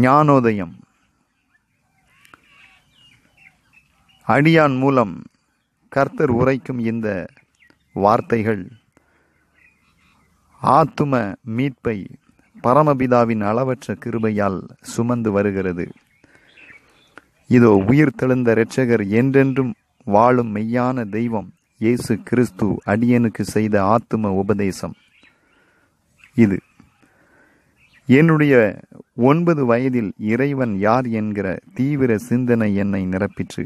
ஞானோதயம் அடியான் மூலம் கர்த்தர் உரைக்கும் இந்த வார்த்தைகள் ஆத்தும மீட்பை பரமபிதாவின் அளவற்ற கிருபையால் சுமந்து வருகிறது இதோ உயிர் தெழுந்த இரட்சகர் என்றென்றும் வாழும் மெய்யான தெய்வம் இயேசு கிறிஸ்து அடியனுக்கு செய்த ஆத்தும உபதேசம் இது என்னுடைய ஒன்பது வயதில் இறைவன் யார் என்கிற தீவிர சிந்தனை என்னை நிரப்பிற்று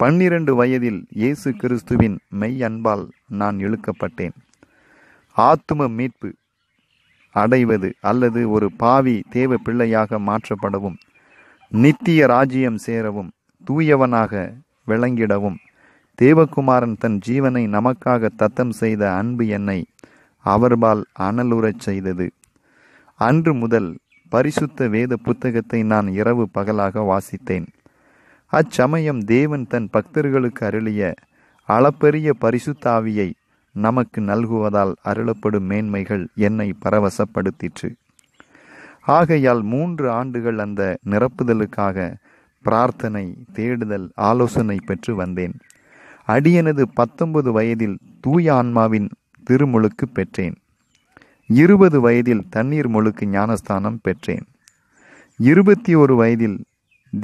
பன்னிரண்டு வயதில் இயேசு கிறிஸ்துவின் மெய் அன்பால் நான் இழுக்கப்பட்டேன் ஆத்தும மீட்பு அடைவது அல்லது ஒரு பாவி தேவ பிள்ளையாக மாற்றப்படவும் நித்திய ராஜ்யம் சேரவும் தூயவனாக விளங்கிடவும் தேவகுமாரன் தன் ஜீவனை நமக்காக தத்தம் செய்த அன்பு என்னை அவர்பால் அனலுறச் செய்தது அன்று முதல் பரிசுத்த வேத புத்தகத்தை நான் இரவு பகலாக வாசித்தேன் அச்சமயம் தேவன் தன் பக்தர்களுக்கு அருளிய அளப்பரிய பரிசுத்தாவியை நமக்கு நல்குவதால் அருளப்படும் மேன்மைகள் என்னை பரவசப்படுத்திற்று ஆகையால் மூன்று ஆண்டுகள் அந்த நிரப்புதலுக்காக பிரார்த்தனை தேடுதல் ஆலோசனை பெற்று வந்தேன் அடியனது பத்தொன்பது வயதில் தூய ஆன்மாவின் திருமுழுக்கு பெற்றேன் இருபது வயதில் தண்ணீர் முழுக்கு ஞானஸ்தானம் பெற்றேன் இருபத்தி ஒரு வயதில்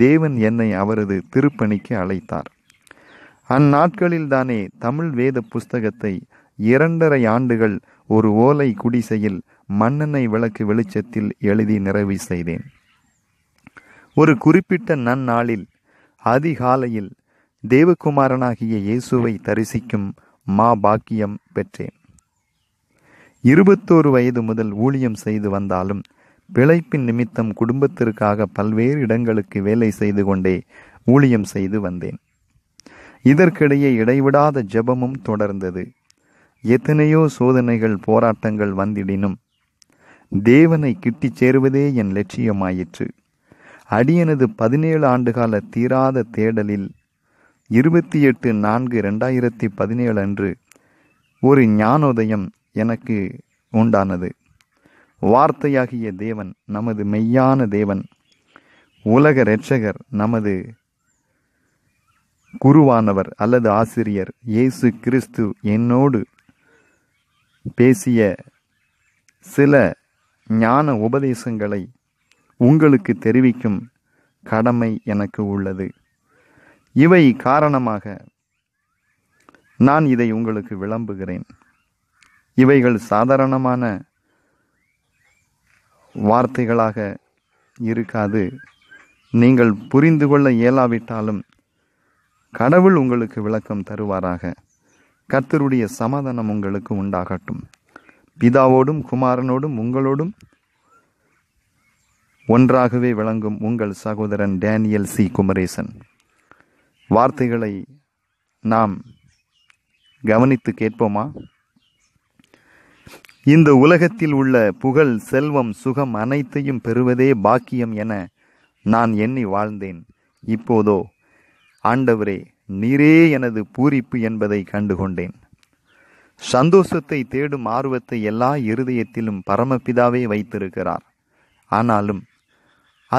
தேவன் என்னை அவரது திருப்பணிக்கு அழைத்தார் அந்நாட்களில் தானே தமிழ் வேத புஸ்தகத்தை இரண்டரை ஆண்டுகள் ஒரு ஓலை குடிசையில் மண்ணெண்ணெய் விளக்கு வெளிச்சத்தில் எழுதி நிறைவு செய்தேன் ஒரு குறிப்பிட்ட நன்னாளில் அதிகாலையில் தேவகுமாரனாகிய இயேசுவை தரிசிக்கும் மா பாக்கியம் பெற்றேன் இருபத்தோரு வயது முதல் ஊழியம் செய்து வந்தாலும் பிழைப்பின் நிமித்தம் குடும்பத்திற்காக பல்வேறு இடங்களுக்கு வேலை செய்து கொண்டே ஊழியம் செய்து வந்தேன் இதற்கிடையே இடைவிடாத ஜெபமும் தொடர்ந்தது எத்தனையோ சோதனைகள் போராட்டங்கள் வந்திடினும் தேவனை கிட்டிச் சேருவதே என் லட்சியமாயிற்று அடியனது பதினேழு ஆண்டுகால தீராத தேடலில் இருபத்தி எட்டு நான்கு ரெண்டாயிரத்தி பதினேழு அன்று ஒரு ஞானோதயம் எனக்கு உண்டானது வார்த்தையாகிய தேவன் நமது மெய்யான தேவன் உலக இரட்சகர் நமது குருவானவர் அல்லது ஆசிரியர் இயேசு கிறிஸ்து என்னோடு பேசிய சில ஞான உபதேசங்களை உங்களுக்கு தெரிவிக்கும் கடமை எனக்கு உள்ளது இவை காரணமாக நான் இதை உங்களுக்கு விளம்புகிறேன் இவைகள் சாதாரணமான வார்த்தைகளாக இருக்காது நீங்கள் புரிந்து கொள்ள இயலாவிட்டாலும் கடவுள் உங்களுக்கு விளக்கம் தருவாராக கர்த்தருடைய சமாதானம் உங்களுக்கு உண்டாகட்டும் பிதாவோடும் குமாரனோடும் உங்களோடும் ஒன்றாகவே விளங்கும் உங்கள் சகோதரன் டேனியல் சி குமரேசன் வார்த்தைகளை நாம் கவனித்து கேட்போமா இந்த உலகத்தில் உள்ள புகழ் செல்வம் சுகம் அனைத்தையும் பெறுவதே பாக்கியம் என நான் எண்ணி வாழ்ந்தேன் இப்போதோ ஆண்டவரே நீரே எனது பூரிப்பு என்பதை கண்டுகொண்டேன் சந்தோஷத்தை தேடும் ஆர்வத்தை எல்லா இருதயத்திலும் பரமபிதாவே வைத்திருக்கிறார் ஆனாலும்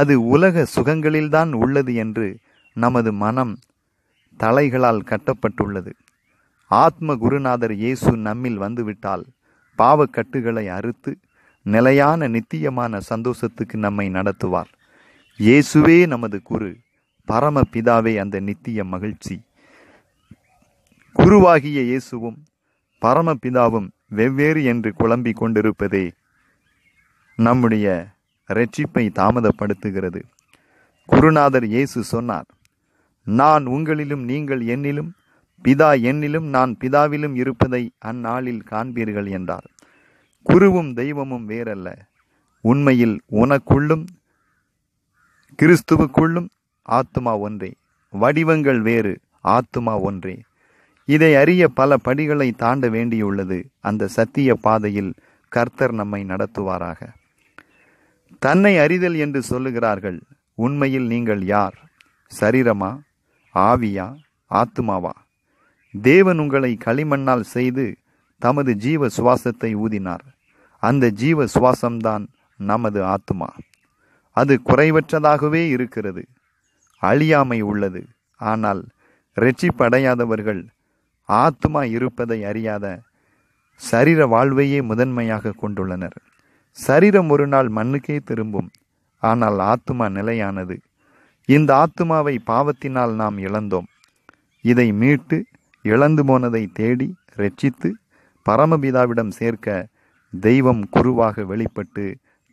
அது உலக சுகங்களில்தான் உள்ளது என்று நமது மனம் தலைகளால் கட்டப்பட்டுள்ளது ஆத்ம குருநாதர் இயேசு நம்மில் வந்துவிட்டால் பாவக்கட்டுகளை அறுத்து நிலையான நித்தியமான சந்தோஷத்துக்கு நம்மை நடத்துவார் இயேசுவே நமது குரு பரம பிதாவே அந்த நித்திய மகிழ்ச்சி குருவாகிய இயேசுவும் பரம பிதாவும் வெவ்வேறு என்று குழம்பிக் கொண்டிருப்பதே நம்முடைய ரட்சிப்பை தாமதப்படுத்துகிறது குருநாதர் இயேசு சொன்னார் நான் உங்களிலும் நீங்கள் என்னிலும் பிதா என்னிலும் நான் பிதாவிலும் இருப்பதை அந்நாளில் காண்பீர்கள் என்றார் குருவும் தெய்வமும் வேறல்ல உண்மையில் உனக்குள்ளும் கிறிஸ்துவுக்குள்ளும் ஆத்மா ஒன்றே வடிவங்கள் வேறு ஆத்மா ஒன்றே இதை அறிய பல படிகளை தாண்ட வேண்டியுள்ளது அந்த சத்திய பாதையில் கர்த்தர் நம்மை நடத்துவாராக தன்னை அறிதல் என்று சொல்லுகிறார்கள் உண்மையில் நீங்கள் யார் சரீரமா ஆவியா ஆத்மாவா தேவன் உங்களை களிமண்ணால் செய்து தமது ஜீவ சுவாசத்தை ஊதினார் அந்த ஜீவ சுவாசம்தான் நமது ஆத்மா அது குறைவற்றதாகவே இருக்கிறது அழியாமை உள்ளது ஆனால் ரட்சிப்படையாதவர்கள் ஆத்மா இருப்பதை அறியாத சரீர வாழ்வையே முதன்மையாக கொண்டுள்ளனர் சரீரம் ஒரு நாள் மண்ணுக்கே திரும்பும் ஆனால் ஆத்மா நிலையானது இந்த ஆத்மாவை பாவத்தினால் நாம் இழந்தோம் இதை மீட்டு இழந்து போனதை தேடி ரட்சித்து பரமபிதாவிடம் சேர்க்க தெய்வம் குருவாக வெளிப்பட்டு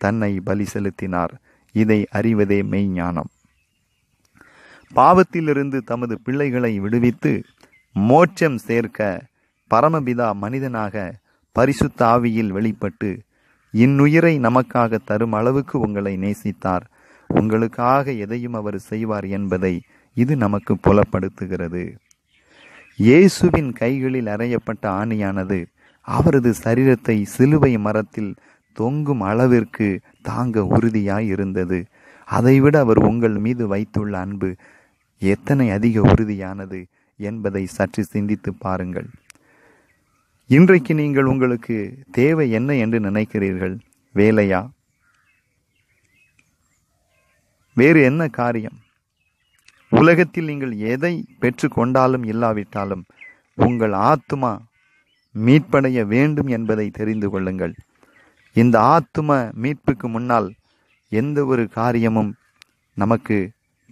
தன்னை பலி செலுத்தினார் இதை அறிவதே மெய்ஞானம் பாவத்திலிருந்து தமது பிள்ளைகளை விடுவித்து மோட்சம் சேர்க்க பரமபிதா மனிதனாக பரிசுத்த ஆவியில் வெளிப்பட்டு இன்னுயிரை நமக்காக தரும் அளவுக்கு உங்களை நேசித்தார் உங்களுக்காக எதையும் அவர் செய்வார் என்பதை இது நமக்கு புலப்படுத்துகிறது இயேசுவின் கைகளில் அறையப்பட்ட ஆணியானது அவரது சரீரத்தை சிலுவை மரத்தில் தொங்கும் அளவிற்கு தாங்க உறுதியாய் இருந்தது அதைவிட அவர் உங்கள் மீது வைத்துள்ள அன்பு எத்தனை அதிக உறுதியானது என்பதை சற்று சிந்தித்து பாருங்கள் இன்றைக்கு நீங்கள் உங்களுக்கு தேவை என்ன என்று நினைக்கிறீர்கள் வேலையா வேறு என்ன காரியம் உலகத்தில் நீங்கள் எதை பெற்று கொண்டாலும் இல்லாவிட்டாலும் உங்கள் ஆத்மா மீட்படைய வேண்டும் என்பதை தெரிந்து கொள்ளுங்கள் இந்த ஆத்ம மீட்புக்கு முன்னால் எந்த ஒரு காரியமும் நமக்கு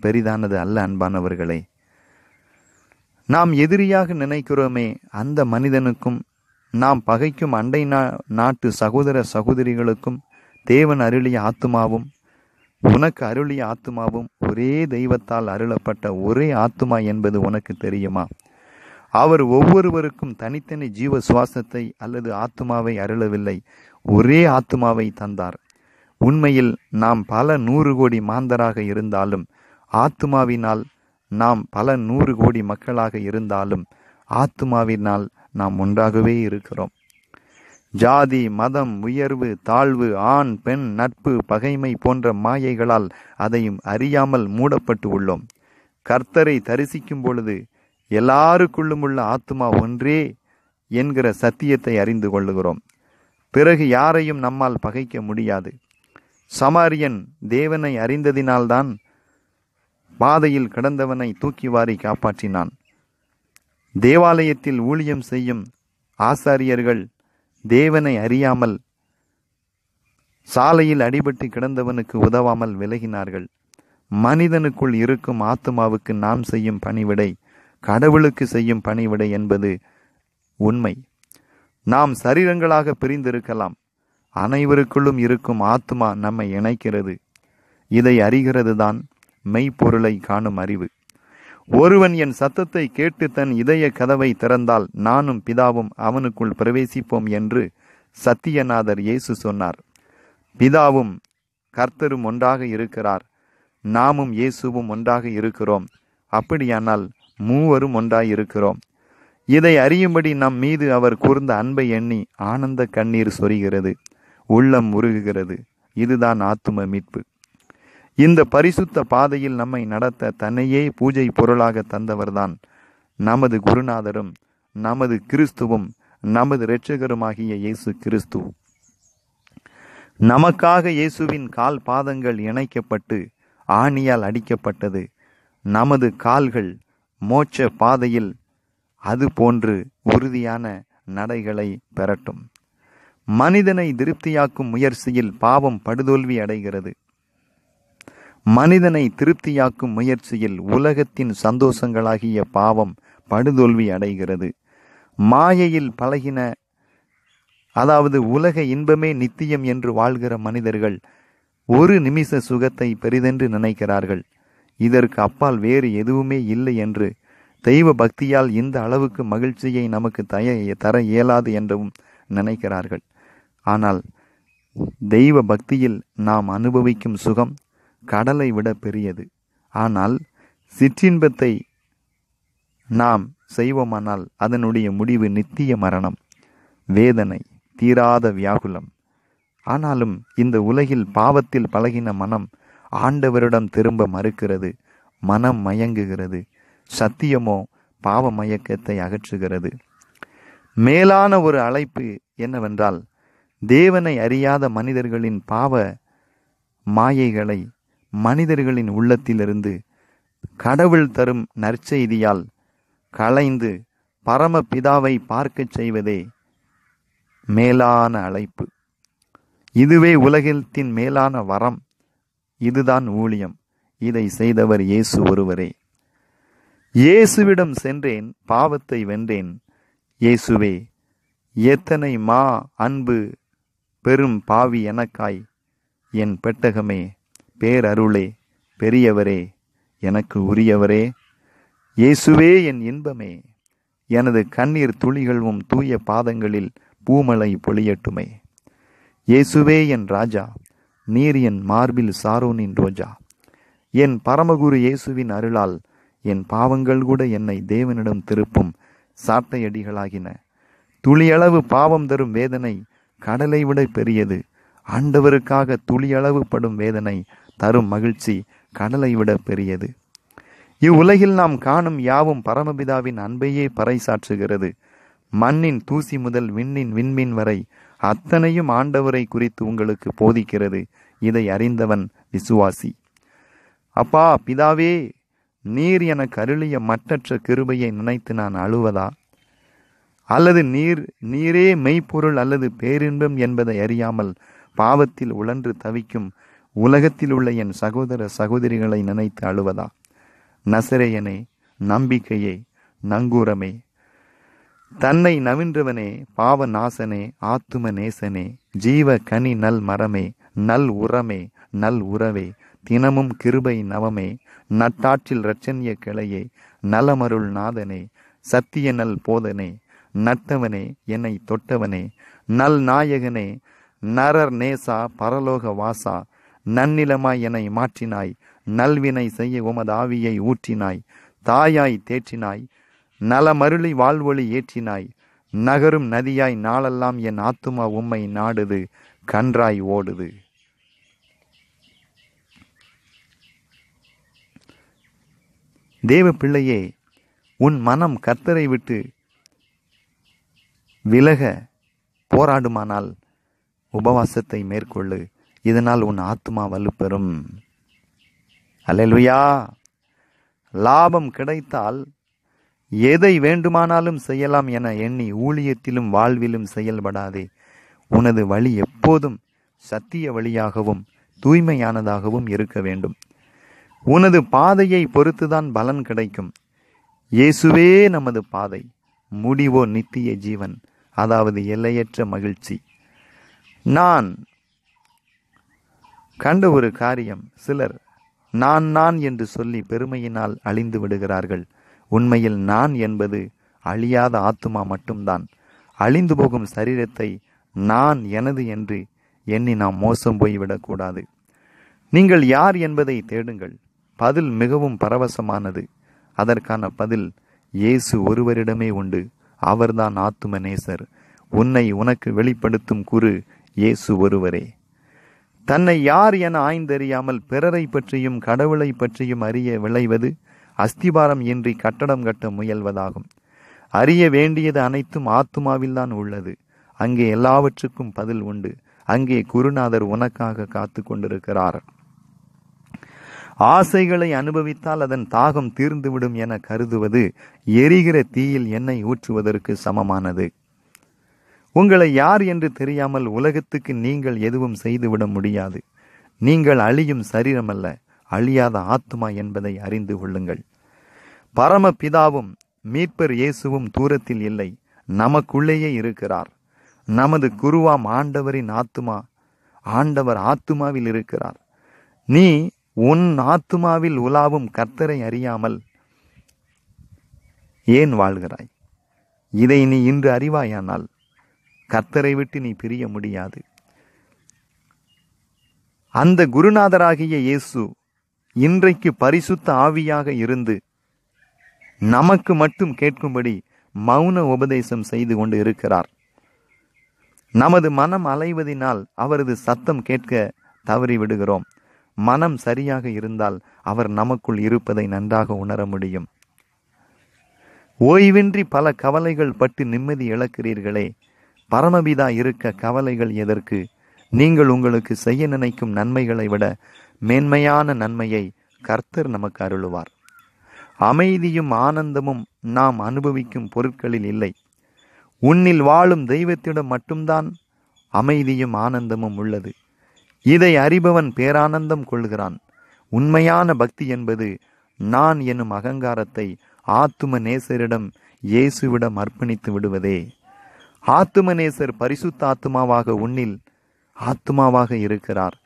பெரிதானது அல்ல அன்பானவர்களே நாம் எதிரியாக நினைக்கிறோமே அந்த மனிதனுக்கும் நாம் பகைக்கும் அண்டை நா நாட்டு சகோதர சகோதரிகளுக்கும் தேவன் அருளிய ஆத்மாவும் உனக்கு அருளிய ஆத்துமாவும் ஒரே தெய்வத்தால் அருளப்பட்ட ஒரே ஆத்துமா என்பது உனக்கு தெரியுமா அவர் ஒவ்வொருவருக்கும் தனித்தனி ஜீவ சுவாசத்தை அல்லது ஆத்துமாவை அருளவில்லை ஒரே ஆத்துமாவை தந்தார் உண்மையில் நாம் பல நூறு கோடி மாந்தராக இருந்தாலும் ஆத்துமாவினால் நாம் பல நூறு கோடி மக்களாக இருந்தாலும் ஆத்துமாவினால் நாம் ஒன்றாகவே இருக்கிறோம் ஜாதி மதம் உயர்வு தாழ்வு ஆண் பெண் நட்பு பகைமை போன்ற மாயைகளால் அதையும் அறியாமல் மூடப்பட்டு உள்ளோம் கர்த்தரை தரிசிக்கும் பொழுது எல்லாருக்குள்ளும் உள்ள ஆத்மா ஒன்றே என்கிற சத்தியத்தை அறிந்து கொள்ளுகிறோம் பிறகு யாரையும் நம்மால் பகைக்க முடியாது சமாரியன் தேவனை அறிந்ததினால்தான் பாதையில் கிடந்தவனை தூக்கி வாரி காப்பாற்றினான் தேவாலயத்தில் ஊழியம் செய்யும் ஆசாரியர்கள் தேவனை அறியாமல் சாலையில் அடிபட்டு கிடந்தவனுக்கு உதவாமல் விலகினார்கள் மனிதனுக்குள் இருக்கும் ஆத்மாவுக்கு நாம் செய்யும் பணிவிடை கடவுளுக்கு செய்யும் பணிவிடை என்பது உண்மை நாம் சரீரங்களாக பிரிந்திருக்கலாம் அனைவருக்குள்ளும் இருக்கும் ஆத்மா நம்மை இணைக்கிறது இதை அறிகிறது தான் மெய்ப்பொருளை காணும் அறிவு ஒருவன் என் சத்தத்தை கேட்டு தன் இதய கதவை திறந்தால் நானும் பிதாவும் அவனுக்குள் பிரவேசிப்போம் என்று சத்தியநாதர் இயேசு சொன்னார் பிதாவும் கர்த்தரும் ஒன்றாக இருக்கிறார் நாமும் இயேசுவும் ஒன்றாக இருக்கிறோம் அப்படியானால் மூவரும் ஒன்றாய் இருக்கிறோம் இதை அறியும்படி நம் மீது அவர் கூர்ந்த அன்பை எண்ணி ஆனந்த கண்ணீர் சொரிகிறது உள்ளம் உருகுகிறது இதுதான் ஆத்தும மீட்பு இந்த பரிசுத்த பாதையில் நம்மை நடத்த தன்னையே பூஜை பொருளாக தந்தவர்தான் நமது குருநாதரும் நமது கிறிஸ்துவும் நமது இரட்சகருமாகிய இயேசு கிறிஸ்து நமக்காக இயேசுவின் கால் பாதங்கள் இணைக்கப்பட்டு ஆணியால் அடிக்கப்பட்டது நமது கால்கள் மோட்ச பாதையில் அது போன்று உறுதியான நடைகளை பெறட்டும் மனிதனை திருப்தியாக்கும் முயற்சியில் பாவம் படுதோல்வி அடைகிறது மனிதனை திருப்தியாக்கும் முயற்சியில் உலகத்தின் சந்தோஷங்களாகிய பாவம் படுதோல்வி அடைகிறது மாயையில் பழகின அதாவது உலக இன்பமே நித்தியம் என்று வாழ்கிற மனிதர்கள் ஒரு நிமிஷ சுகத்தை பெரிதென்று நினைக்கிறார்கள் இதற்கு அப்பால் வேறு எதுவுமே இல்லை என்று தெய்வ பக்தியால் இந்த அளவுக்கு மகிழ்ச்சியை நமக்கு தய தர இயலாது என்றும் நினைக்கிறார்கள் ஆனால் தெய்வ பக்தியில் நாம் அனுபவிக்கும் சுகம் கடலை விட பெரியது ஆனால் சிற்றின்பத்தை நாம் செய்வோமானால் அதனுடைய முடிவு நித்திய மரணம் வேதனை தீராத வியாகுலம் ஆனாலும் இந்த உலகில் பாவத்தில் பழகின மனம் ஆண்டவரிடம் திரும்ப மறுக்கிறது மனம் மயங்குகிறது சத்தியமோ பாவ மயக்கத்தை அகற்றுகிறது மேலான ஒரு அழைப்பு என்னவென்றால் தேவனை அறியாத மனிதர்களின் பாவ மாயைகளை மனிதர்களின் உள்ளத்திலிருந்து கடவுள் தரும் நற்செய்தியால் களைந்து பரமபிதாவை பார்க்கச் செய்வதே மேலான அழைப்பு இதுவே உலகத்தின் மேலான வரம் இதுதான் ஊழியம் இதை செய்தவர் இயேசு ஒருவரே இயேசுவிடம் சென்றேன் பாவத்தை வென்றேன் இயேசுவே எத்தனை மா அன்பு பெரும் பாவி எனக்காய் என் பெட்டகமே பேரருளே பெரியவரே எனக்கு உரியவரே இயேசுவே என் இன்பமே எனது கண்ணீர் துளிகளும் தூய பாதங்களில் பூமலை பொழியட்டுமே இயேசுவே என் ராஜா நீர் என் மார்பில் சாரோனின் ரோஜா என் பரமகுரு இயேசுவின் அருளால் என் பாவங்கள் கூட என்னை தேவனிடம் திருப்பும் சாட்டையடிகளாகின துளியளவு பாவம் தரும் வேதனை கடலை விட பெரியது ஆண்டவருக்காக துளியளவு படும் வேதனை தரும் மகிழ்ச்சி கடலை விட பெரியது இவ்வுலகில் நாம் காணும் யாவும் பரமபிதாவின் அன்பையே பறைசாற்றுகிறது மண்ணின் தூசி முதல் விண்ணின் விண்மீன் வரை அத்தனையும் ஆண்டவரை குறித்து உங்களுக்கு போதிக்கிறது இதை அறிந்தவன் விசுவாசி அப்பா பிதாவே நீர் எனக்கு அருளிய மற்றற்ற கிருபையை நினைத்து நான் அழுவதா அல்லது நீர் நீரே மெய்ப்பொருள் அல்லது பேரின்பம் என்பதை அறியாமல் பாவத்தில் உழன்று தவிக்கும் உலகத்தில் உள்ள என் சகோதர சகோதரிகளை நினைத்து அழுவதா நசரையனே நம்பிக்கையே நங்கூரமே தன்னை நவின்றவனே பாவ நாசனே ஆத்தும நேசனே ஜீவ கனி நல் மரமே நல் உரமே நல் உறவே தினமும் கிருபை நவமே நட்டாற்றில் இரட்சணிய கிளையே நலமருள் நாதனே சத்திய நல் போதனே நட்டவனே என்னை தொட்டவனே நல் நாயகனே நரர் நேசா பரலோக வாசா நன்னிலமாய் என்னை மாற்றினாய் நல்வினை செய்ய உமது ஆவியை ஊற்றினாய் தாயாய் தேற்றினாய் நலமருளி வாழ்வொளி ஏற்றினாய் நகரும் நதியாய் நாளெல்லாம் என் ஆத்துமா உம்மை நாடுது கன்றாய் ஓடுது தேவ பிள்ளையே உன் மனம் கர்த்தரை விட்டு விலக போராடுமானால் உபவாசத்தை மேற்கொள்ளு இதனால் உன் ஆத்மா வலுப்பெறும் அல்லா லாபம் கிடைத்தால் எதை வேண்டுமானாலும் செய்யலாம் என எண்ணி ஊழியத்திலும் வாழ்விலும் செயல்படாதே உனது வழி எப்போதும் சத்திய வழியாகவும் தூய்மையானதாகவும் இருக்க வேண்டும் உனது பாதையை பொறுத்துதான் பலன் கிடைக்கும் இயேசுவே நமது பாதை முடிவோ நித்திய ஜீவன் அதாவது எல்லையற்ற மகிழ்ச்சி நான் கண்ட ஒரு காரியம் சிலர் நான் நான் என்று சொல்லி பெருமையினால் அழிந்து விடுகிறார்கள் உண்மையில் நான் என்பது அழியாத ஆத்துமா மட்டும்தான் அழிந்து போகும் சரீரத்தை நான் எனது என்று எண்ணி நாம் மோசம் போய்விடக்கூடாது நீங்கள் யார் என்பதை தேடுங்கள் பதில் மிகவும் பரவசமானது அதற்கான பதில் இயேசு ஒருவரிடமே உண்டு அவர்தான் ஆத்துமநேசர் உன்னை உனக்கு வெளிப்படுத்தும் குரு இயேசு ஒருவரே தன்னை யார் என ஆய்ந்தறியாமல் பிறரை பற்றியும் கடவுளை பற்றியும் அறிய விளைவது அஸ்திபாரம் இன்றி கட்டடம் கட்ட முயல்வதாகும் அறிய வேண்டியது அனைத்தும் ஆத்துமாவில்தான் உள்ளது அங்கே எல்லாவற்றுக்கும் பதில் உண்டு அங்கே குருநாதர் உனக்காக காத்து கொண்டிருக்கிறார் ஆசைகளை அனுபவித்தால் அதன் தாகம் தீர்ந்துவிடும் என கருதுவது எரிகிற தீயில் எண்ணெய் ஊற்றுவதற்கு சமமானது உங்களை யார் என்று தெரியாமல் உலகத்துக்கு நீங்கள் எதுவும் செய்துவிட முடியாது நீங்கள் அழியும் சரீரம் அல்ல அழியாத ஆத்மா என்பதை அறிந்து கொள்ளுங்கள் பரம பிதாவும் மீட்பர் இயேசுவும் தூரத்தில் இல்லை நமக்குள்ளேயே இருக்கிறார் நமது குருவாம் ஆண்டவரின் ஆத்துமா ஆண்டவர் ஆத்துமாவில் இருக்கிறார் நீ உன் ஆத்துமாவில் உலாவும் கர்த்தரை அறியாமல் ஏன் வாழ்கிறாய் இதை நீ இன்று அறிவாயானால் கர்த்தரை விட்டு நீ பிரிய முடியாது அந்த குருநாதராகிய இயேசு இன்றைக்கு பரிசுத்த ஆவியாக இருந்து நமக்கு மட்டும் கேட்கும்படி மௌன உபதேசம் செய்து கொண்டு இருக்கிறார் நமது மனம் அலைவதினால் அவரது சத்தம் கேட்க தவறிவிடுகிறோம் மனம் சரியாக இருந்தால் அவர் நமக்குள் இருப்பதை நன்றாக உணர முடியும் ஓய்வின்றி பல கவலைகள் பட்டு நிம்மதி இழக்கிறீர்களே பரமபிதா இருக்க கவலைகள் எதற்கு நீங்கள் உங்களுக்கு செய்ய நினைக்கும் நன்மைகளை விட மேன்மையான நன்மையை கர்த்தர் நமக்கு அருளுவார் அமைதியும் ஆனந்தமும் நாம் அனுபவிக்கும் பொருட்களில் இல்லை உன்னில் வாழும் தெய்வத்திடம் மட்டும்தான் அமைதியும் ஆனந்தமும் உள்ளது இதை அறிபவன் பேரானந்தம் கொள்கிறான் உண்மையான பக்தி என்பது நான் எனும் அகங்காரத்தை ஆத்தும நேசரிடம் இயேசுவிடம் அர்ப்பணித்து விடுவதே ஆத்துமநேசர் ஆத்துமாவாக உன்னில் ஆத்துமாவாக இருக்கிறார்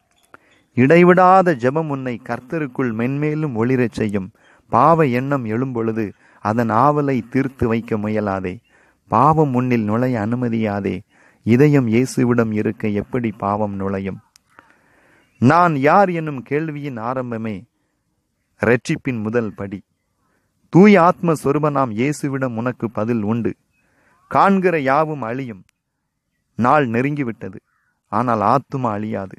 இடைவிடாத ஜெபம் உன்னை கர்த்தருக்குள் மென்மேலும் ஒளிரச் செய்யும் பாவ எண்ணம் எழும்பொழுது அதன் ஆவலை தீர்த்து வைக்க முயலாதே பாவம் உன்னில் நுழைய அனுமதியாதே இதயம் இயேசுவிடம் இருக்க எப்படி பாவம் நுழையும் நான் யார் என்னும் கேள்வியின் ஆரம்பமே ரெட்சிப்பின் முதல் படி தூய் ஆத்ம சொருப நாம் இயேசுவிடம் உனக்கு பதில் உண்டு காண்கிற யாவும் அழியும் நாள் நெருங்கிவிட்டது ஆனால் ஆத்துமா அழியாது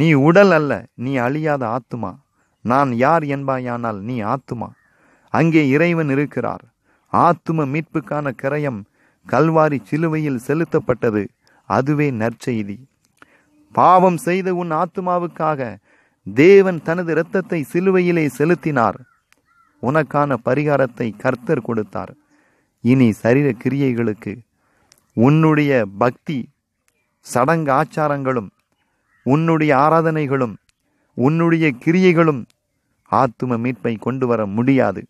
நீ உடல் அல்ல நீ அழியாத ஆத்துமா நான் யார் என்பாயானால் நீ ஆத்துமா அங்கே இறைவன் இருக்கிறார் ஆத்தும மீட்புக்கான கிரயம் கல்வாரி சிலுவையில் செலுத்தப்பட்டது அதுவே நற்செய்தி பாவம் செய்த உன் ஆத்துமாவுக்காக தேவன் தனது இரத்தத்தை சிலுவையிலே செலுத்தினார் உனக்கான பரிகாரத்தை கர்த்தர் கொடுத்தார் இனி சரீர கிரியைகளுக்கு உன்னுடைய பக்தி சடங்கு ஆச்சாரங்களும் உன்னுடைய ஆராதனைகளும் உன்னுடைய கிரியைகளும் ஆத்தும மீட்பை கொண்டு வர முடியாது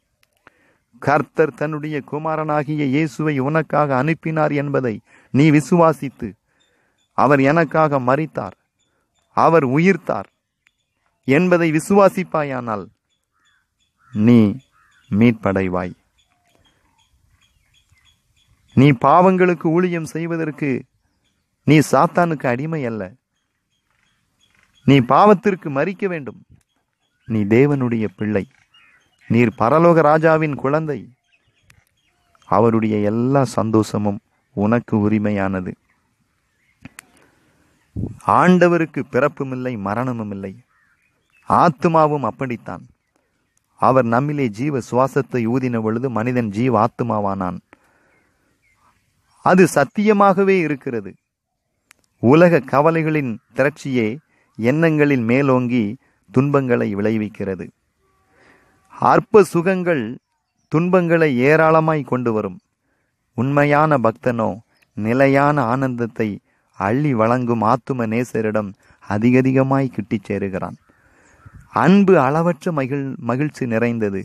கர்த்தர் தன்னுடைய குமாரனாகிய இயேசுவை உனக்காக அனுப்பினார் என்பதை நீ விசுவாசித்து அவர் எனக்காக மறித்தார் அவர் உயிர்த்தார் என்பதை விசுவாசிப்பாயானால் நீ மீட்படைவாய் நீ பாவங்களுக்கு ஊழியம் செய்வதற்கு நீ சாத்தானுக்கு அடிமை அல்ல நீ பாவத்திற்கு மறிக்க வேண்டும் நீ தேவனுடைய பிள்ளை நீர் பரலோக ராஜாவின் குழந்தை அவருடைய எல்லா சந்தோஷமும் உனக்கு உரிமையானது ஆண்டவருக்கு பிறப்பும் இல்லை மரணமும் இல்லை ஆத்மாவும் அப்படித்தான் அவர் நம்மிலே ஜீவ சுவாசத்தை ஊதின பொழுது மனிதன் ஜீவ ஆத்மாவானான் அது சத்தியமாகவே இருக்கிறது உலக கவலைகளின் திரட்சியே எண்ணங்களில் மேலோங்கி துன்பங்களை விளைவிக்கிறது அற்ப சுகங்கள் துன்பங்களை ஏராளமாய் கொண்டு வரும் உண்மையான பக்தனோ நிலையான ஆனந்தத்தை அள்ளி வழங்கும் ஆத்தும நேசரிடம் அதிகதிகமாய் கிட்டிச் சேருகிறான் அன்பு அளவற்ற மகிழ் மகிழ்ச்சி நிறைந்தது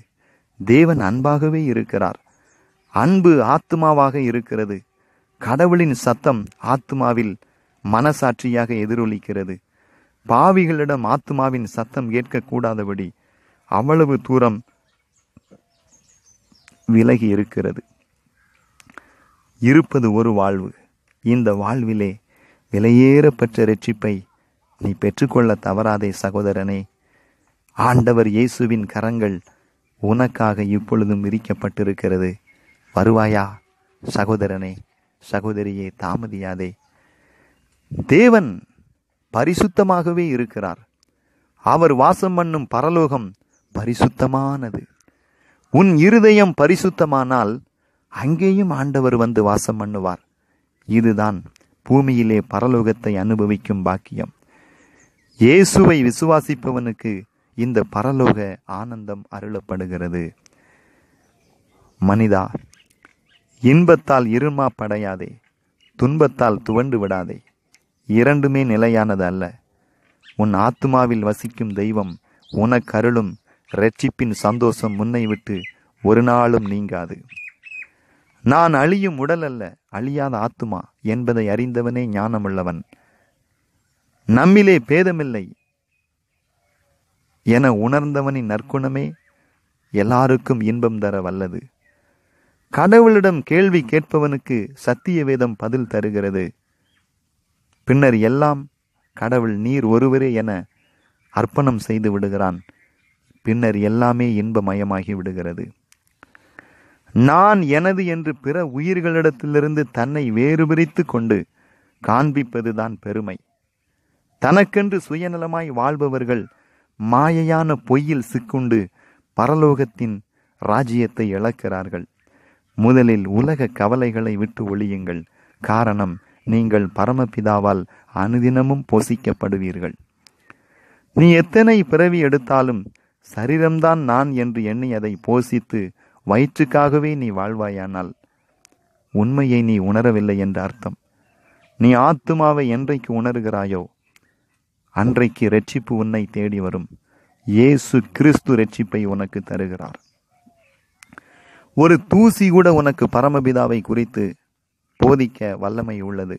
தேவன் அன்பாகவே இருக்கிறார் அன்பு ஆத்மாவாக இருக்கிறது கடவுளின் சத்தம் ஆத்மாவில் மனசாட்சியாக எதிரொலிக்கிறது பாவிகளிடம் ஆத்மாவின் சத்தம் கேட்கக்கூடாதபடி அவ்வளவு தூரம் விலகி இருக்கிறது இருப்பது ஒரு வாழ்வு இந்த வாழ்விலே விலையேறப்பெற்ற ரட்சிப்பை நீ பெற்றுக்கொள்ள தவறாதே சகோதரனே ஆண்டவர் இயேசுவின் கரங்கள் உனக்காக இப்பொழுதும் விரிக்கப்பட்டிருக்கிறது வருவாயா சகோதரனே சகோதரியே தாமதியாதே தேவன் பரிசுத்தமாகவே இருக்கிறார் அவர் வாசம் பண்ணும் பரலோகம் பரிசுத்தமானது உன் இருதயம் பரிசுத்தமானால் அங்கேயும் ஆண்டவர் வந்து வாசம் பண்ணுவார் இதுதான் பூமியிலே பரலோகத்தை அனுபவிக்கும் பாக்கியம் இயேசுவை விசுவாசிப்பவனுக்கு இந்த பரலோக ஆனந்தம் அருளப்படுகிறது மனிதா இன்பத்தால் இருமா படையாதே துன்பத்தால் துவண்டு விடாதே இரண்டுமே நிலையானது அல்ல உன் ஆத்மாவில் வசிக்கும் தெய்வம் உனக்கருளும் ரட்சிப்பின் சந்தோஷம் முன்னை விட்டு ஒரு நாளும் நீங்காது நான் அழியும் உடல் அல்ல அழியாத ஆத்துமா என்பதை அறிந்தவனே ஞானமுள்ளவன் நம்மிலே பேதமில்லை என உணர்ந்தவனின் நற்குணமே எல்லாருக்கும் இன்பம் தர வல்லது கடவுளிடம் கேள்வி கேட்பவனுக்கு சத்திய வேதம் பதில் தருகிறது பின்னர் எல்லாம் கடவுள் நீர் ஒருவரே என அர்ப்பணம் செய்து விடுகிறான் பின்னர் எல்லாமே இன்பமயமாகி விடுகிறது நான் எனது என்று பிற உயிர்களிடத்திலிருந்து தன்னை வேறுபிரித்து கொண்டு காண்பிப்பதுதான் பெருமை தனக்கென்று சுயநலமாய் வாழ்பவர்கள் மாயையான பொய்யில் சிக்குண்டு பரலோகத்தின் ராஜ்யத்தை இழக்கிறார்கள் முதலில் உலக கவலைகளை விட்டு ஒழியுங்கள் காரணம் நீங்கள் பரமபிதாவால் அனுதினமும் போசிக்கப்படுவீர்கள் நீ எத்தனை பிறவி எடுத்தாலும் சரீரம்தான் நான் என்று எண்ணி அதை போசித்து வயிற்றுக்காகவே நீ வாழ்வாயானால் உண்மையை நீ உணரவில்லை என்ற அர்த்தம் நீ ஆத்துமாவை என்றைக்கு உணர்கிறாயோ அன்றைக்கு ரட்சிப்பு உன்னை தேடி வரும் இயேசு கிறிஸ்து ரட்சிப்பை உனக்கு தருகிறார் ஒரு தூசி கூட உனக்கு பரமபிதாவை குறித்து போதிக்க வல்லமை உள்ளது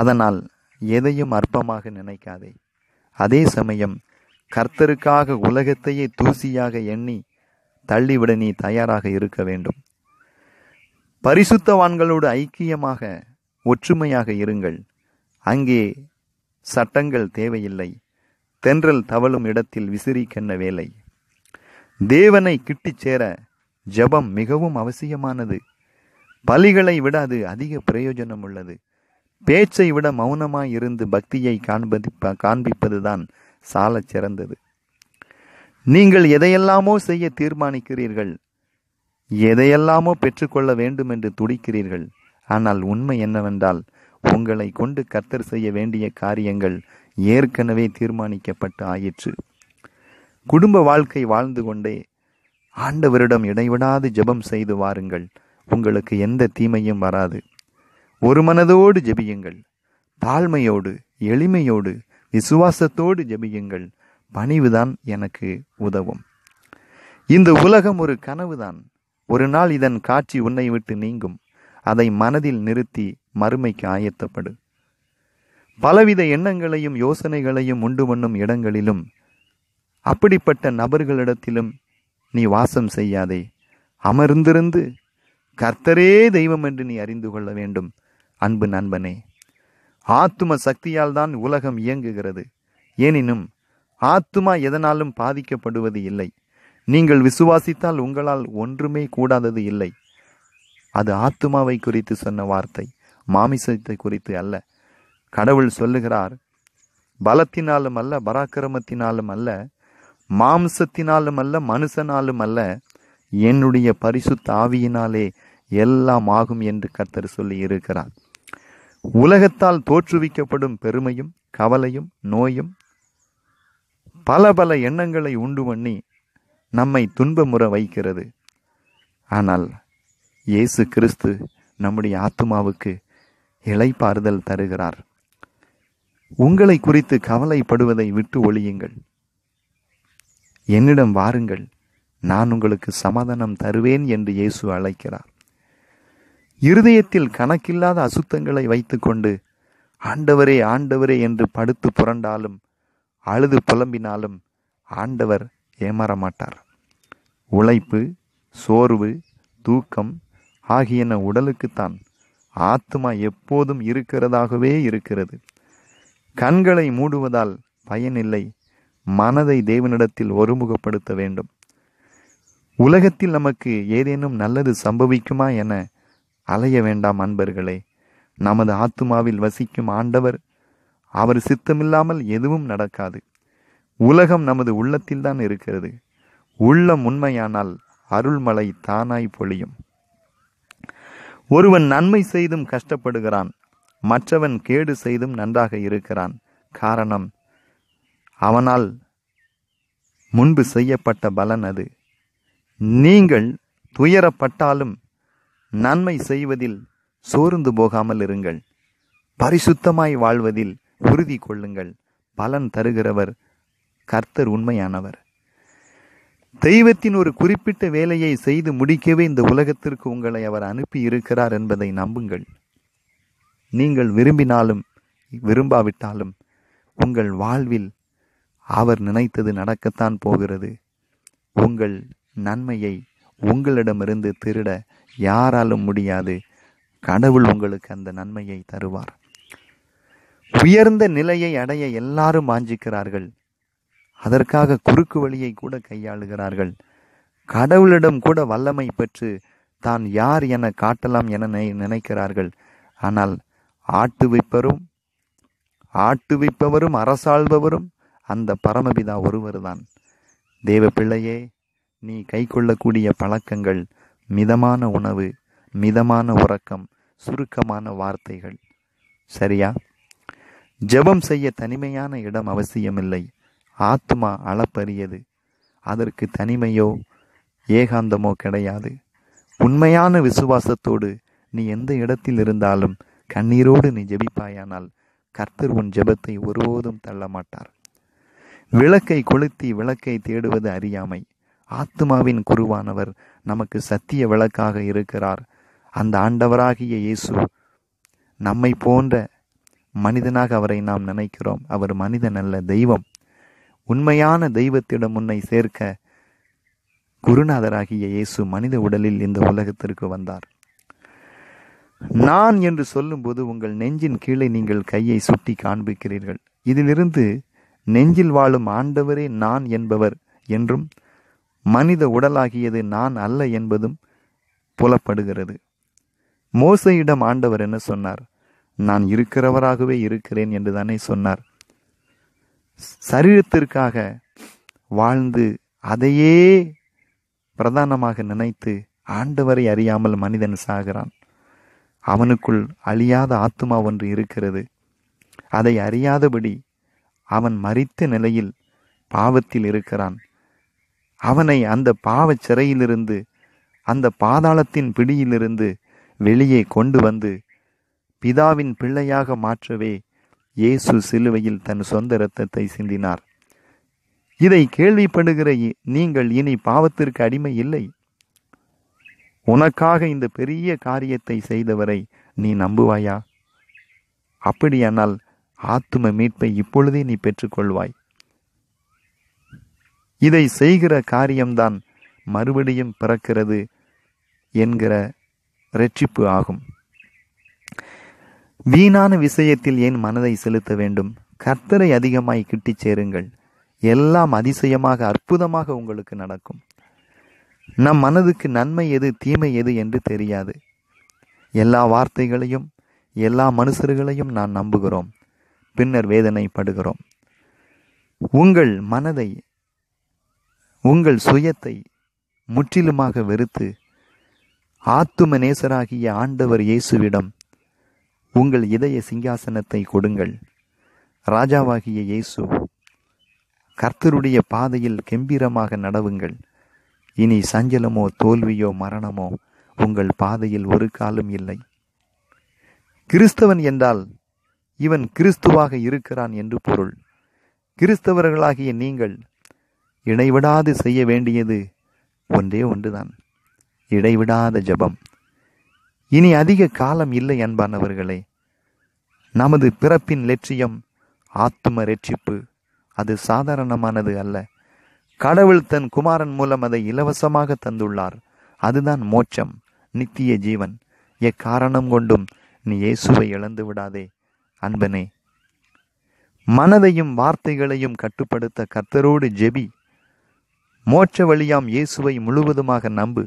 அதனால் எதையும் அற்பமாக நினைக்காதே அதே சமயம் கர்த்தருக்காக உலகத்தையே தூசியாக எண்ணி தள்ளிவிட நீ தயாராக இருக்க வேண்டும் பரிசுத்தவான்களோடு ஐக்கியமாக ஒற்றுமையாக இருங்கள் அங்கே சட்டங்கள் தேவையில்லை தென்றல் தவழும் இடத்தில் விசிறிக்கென்ன வேலை தேவனை கிட்டிச் சேர ஜபம் மிகவும் அவசியமானது பலிகளை விட அது அதிக பிரயோஜனம் உள்ளது பேச்சை விட மௌனமாய் இருந்து பக்தியை காண்பதி காண்பிப்பதுதான் சாலச் சிறந்தது நீங்கள் எதையெல்லாமோ செய்ய தீர்மானிக்கிறீர்கள் எதையெல்லாமோ பெற்றுக்கொள்ள வேண்டும் என்று துடிக்கிறீர்கள் ஆனால் உண்மை என்னவென்றால் உங்களை கொண்டு கர்த்தர் செய்ய வேண்டிய காரியங்கள் ஏற்கனவே தீர்மானிக்கப்பட்டு ஆயிற்று குடும்ப வாழ்க்கை வாழ்ந்து கொண்டே ஆண்டவரிடம் இடைவிடாது ஜெபம் செய்து வாருங்கள் உங்களுக்கு எந்த தீமையும் வராது ஒரு மனதோடு ஜெபியுங்கள் தாழ்மையோடு எளிமையோடு விசுவாசத்தோடு ஜெபியுங்கள் பணிவுதான் எனக்கு உதவும் இந்த உலகம் ஒரு கனவுதான் ஒரு நாள் இதன் காட்சி உன்னை விட்டு நீங்கும் அதை மனதில் நிறுத்தி மறுமைக்கு ஆயத்தப்படு பலவித எண்ணங்களையும் யோசனைகளையும் உண்டு பண்ணும் இடங்களிலும் அப்படிப்பட்ட நபர்களிடத்திலும் நீ வாசம் செய்யாதே அமர்ந்திருந்து கர்த்தரே தெய்வம் என்று நீ அறிந்து கொள்ள வேண்டும் அன்பு நண்பனே ஆத்தும சக்தியால் தான் உலகம் இயங்குகிறது எனினும் ஆத்துமா எதனாலும் பாதிக்கப்படுவது இல்லை நீங்கள் விசுவாசித்தால் உங்களால் ஒன்றுமே கூடாதது இல்லை அது ஆத்துமாவை குறித்து சொன்ன வார்த்தை மாமிசத்தை குறித்து அல்ல கடவுள் சொல்லுகிறார் பலத்தினாலும் அல்ல பராக்கிரமத்தினாலும் அல்ல மாம்சத்தினாலும் அல்ல மனுஷனாலும் அல்ல என்னுடைய பரிசுத்த ஆவியினாலே எல்லாம் ஆகும் என்று கர்த்தர் சொல்லி இருக்கிறார் உலகத்தால் தோற்றுவிக்கப்படும் பெருமையும் கவலையும் நோயும் பல பல எண்ணங்களை உண்டு பண்ணி நம்மை துன்பமுற வைக்கிறது ஆனால் இயேசு கிறிஸ்து நம்முடைய ஆத்மாவுக்கு இலைப்பாறுதல் தருகிறார் உங்களை குறித்து கவலைப்படுவதை விட்டு ஒழியுங்கள் என்னிடம் வாருங்கள் நான் உங்களுக்கு சமாதானம் தருவேன் என்று இயேசு அழைக்கிறார் இருதயத்தில் கணக்கில்லாத அசுத்தங்களை வைத்துக்கொண்டு ஆண்டவரே ஆண்டவரே என்று படுத்து புரண்டாலும் அழுது புலம்பினாலும் ஆண்டவர் ஏமாற மாட்டார் உழைப்பு சோர்வு தூக்கம் ஆகியன உடலுக்குத்தான் ஆத்மா எப்போதும் இருக்கிறதாகவே இருக்கிறது கண்களை மூடுவதால் பயனில்லை மனதை தேவனிடத்தில் ஒருமுகப்படுத்த வேண்டும் உலகத்தில் நமக்கு ஏதேனும் நல்லது சம்பவிக்குமா என அலைய வேண்டாம் அன்பர்களே நமது ஆத்துமாவில் வசிக்கும் ஆண்டவர் அவர் சித்தமில்லாமல் எதுவும் நடக்காது உலகம் நமது உள்ளத்தில் தான் இருக்கிறது உள்ளம் உண்மையானால் அருள்மலை தானாய் பொழியும் ஒருவன் நன்மை செய்தும் கஷ்டப்படுகிறான் மற்றவன் கேடு செய்தும் நன்றாக இருக்கிறான் காரணம் அவனால் முன்பு செய்யப்பட்ட பலன் அது நீங்கள் துயரப்பட்டாலும் நன்மை செய்வதில் சோர்ந்து போகாமல் இருங்கள் பரிசுத்தமாய் வாழ்வதில் உறுதி கொள்ளுங்கள் பலன் தருகிறவர் கர்த்தர் உண்மையானவர் தெய்வத்தின் ஒரு குறிப்பிட்ட வேலையை செய்து முடிக்கவே இந்த உலகத்திற்கு உங்களை அவர் அனுப்பி இருக்கிறார் என்பதை நம்புங்கள் நீங்கள் விரும்பினாலும் விரும்பாவிட்டாலும் உங்கள் வாழ்வில் அவர் நினைத்தது நடக்கத்தான் போகிறது உங்கள் நன்மையை உங்களிடமிருந்து திருட யாராலும் முடியாது கடவுள் உங்களுக்கு அந்த நன்மையை தருவார் உயர்ந்த நிலையை அடைய எல்லாரும் வாஞ்சிக்கிறார்கள் அதற்காக குறுக்கு வழியை கூட கையாளுகிறார்கள் கடவுளிடம் கூட வல்லமை பெற்று தான் யார் என காட்டலாம் என நினைக்கிறார்கள் ஆனால் ஆட்டுவிப்பரும் ஆட்டுவிப்பவரும் அரசாள்பவரும் அந்த பரமபிதா ஒருவர்தான் தேவ பிள்ளையே நீ கை கொள்ளக்கூடிய பழக்கங்கள் மிதமான உணவு மிதமான உறக்கம் சுருக்கமான வார்த்தைகள் சரியா ஜெபம் செய்ய தனிமையான இடம் அவசியமில்லை ஆத்மா அளப்பரியது அதற்கு தனிமையோ ஏகாந்தமோ கிடையாது உண்மையான விசுவாசத்தோடு நீ எந்த இடத்தில் இருந்தாலும் கண்ணீரோடு நீ ஜெபிப்பாயானால் கர்த்தர் உன் ஜெபத்தை ஒருபோதும் தள்ள மாட்டார் விளக்கை கொளுத்தி விளக்கை தேடுவது அறியாமை ஆத்மாவின் குருவானவர் நமக்கு சத்திய விளக்காக இருக்கிறார் அந்த ஆண்டவராகிய இயேசு நம்மை போன்ற மனிதனாக அவரை நாம் நினைக்கிறோம் அவர் மனிதன் அல்ல தெய்வம் உண்மையான தெய்வத்திடம் உன்னை சேர்க்க குருநாதராகிய இயேசு மனித உடலில் இந்த உலகத்திற்கு வந்தார் நான் என்று சொல்லும்போது உங்கள் நெஞ்சின் கீழே நீங்கள் கையை சுட்டி காண்பிக்கிறீர்கள் இதிலிருந்து நெஞ்சில் வாழும் ஆண்டவரே நான் என்பவர் என்றும் மனித உடலாகியது நான் அல்ல என்பதும் புலப்படுகிறது மோசையிடம் ஆண்டவர் என்ன சொன்னார் நான் இருக்கிறவராகவே இருக்கிறேன் என்று தானே சொன்னார் சரீரத்திற்காக வாழ்ந்து அதையே பிரதானமாக நினைத்து ஆண்டவரை அறியாமல் மனிதன் சாகிறான் அவனுக்குள் அழியாத ஆத்மா ஒன்று இருக்கிறது அதை அறியாதபடி அவன் மறித்த நிலையில் பாவத்தில் இருக்கிறான் அவனை அந்த பாவச் சிறையிலிருந்து அந்த பாதாளத்தின் பிடியிலிருந்து வெளியே கொண்டு வந்து பிதாவின் பிள்ளையாக மாற்றவே இயேசு சிலுவையில் தன் சொந்த இரத்தத்தை சிந்தினார் இதை கேள்விப்படுகிற நீங்கள் இனி பாவத்திற்கு அடிமை இல்லை உனக்காக இந்த பெரிய காரியத்தை செய்தவரை நீ நம்புவாயா அப்படியானால் ஆத்தும மீட்பை இப்பொழுதே நீ பெற்றுக்கொள்வாய் இதை செய்கிற காரியம்தான் மறுபடியும் பிறக்கிறது என்கிற ரட்சிப்பு ஆகும் வீணான விஷயத்தில் ஏன் மனதை செலுத்த வேண்டும் கர்த்தரை அதிகமாய் கிட்டிச் சேருங்கள் எல்லாம் அதிசயமாக அற்புதமாக உங்களுக்கு நடக்கும் நம் மனதுக்கு நன்மை எது தீமை எது என்று தெரியாது எல்லா வார்த்தைகளையும் எல்லா மனுஷர்களையும் நான் நம்புகிறோம் பின்னர் வேதனைப்படுகிறோம் உங்கள் மனதை உங்கள் சுயத்தை முற்றிலுமாக வெறுத்து ஆத்தும நேசராகிய ஆண்டவர் இயேசுவிடம் உங்கள் இதய சிங்காசனத்தை கொடுங்கள் ராஜாவாகிய இயேசு கர்த்தருடைய பாதையில் கெம்பீரமாக நடவுங்கள் இனி சஞ்சலமோ தோல்வியோ மரணமோ உங்கள் பாதையில் ஒரு காலம் இல்லை கிறிஸ்தவன் என்றால் இவன் கிறிஸ்துவாக இருக்கிறான் என்று பொருள் கிறிஸ்தவர்களாகிய நீங்கள் இடைவிடாது செய்ய வேண்டியது ஒன்றே ஒன்றுதான் இடைவிடாத ஜபம் இனி அதிக காலம் இல்லை அன்பானவர்களே நமது பிறப்பின் லட்சியம் ஆத்தும ரட்சிப்பு அது சாதாரணமானது அல்ல கடவுள் தன் குமாரன் மூலம் அதை இலவசமாக தந்துள்ளார் அதுதான் மோட்சம் நித்திய ஜீவன் எக்காரணம் கொண்டும் நீ இயேசுவை இழந்து விடாதே அன்பனே மனதையும் வார்த்தைகளையும் கட்டுப்படுத்த கர்த்தரோடு ஜெபி மோட்ச வழியாம் இயேசுவை முழுவதுமாக நம்பு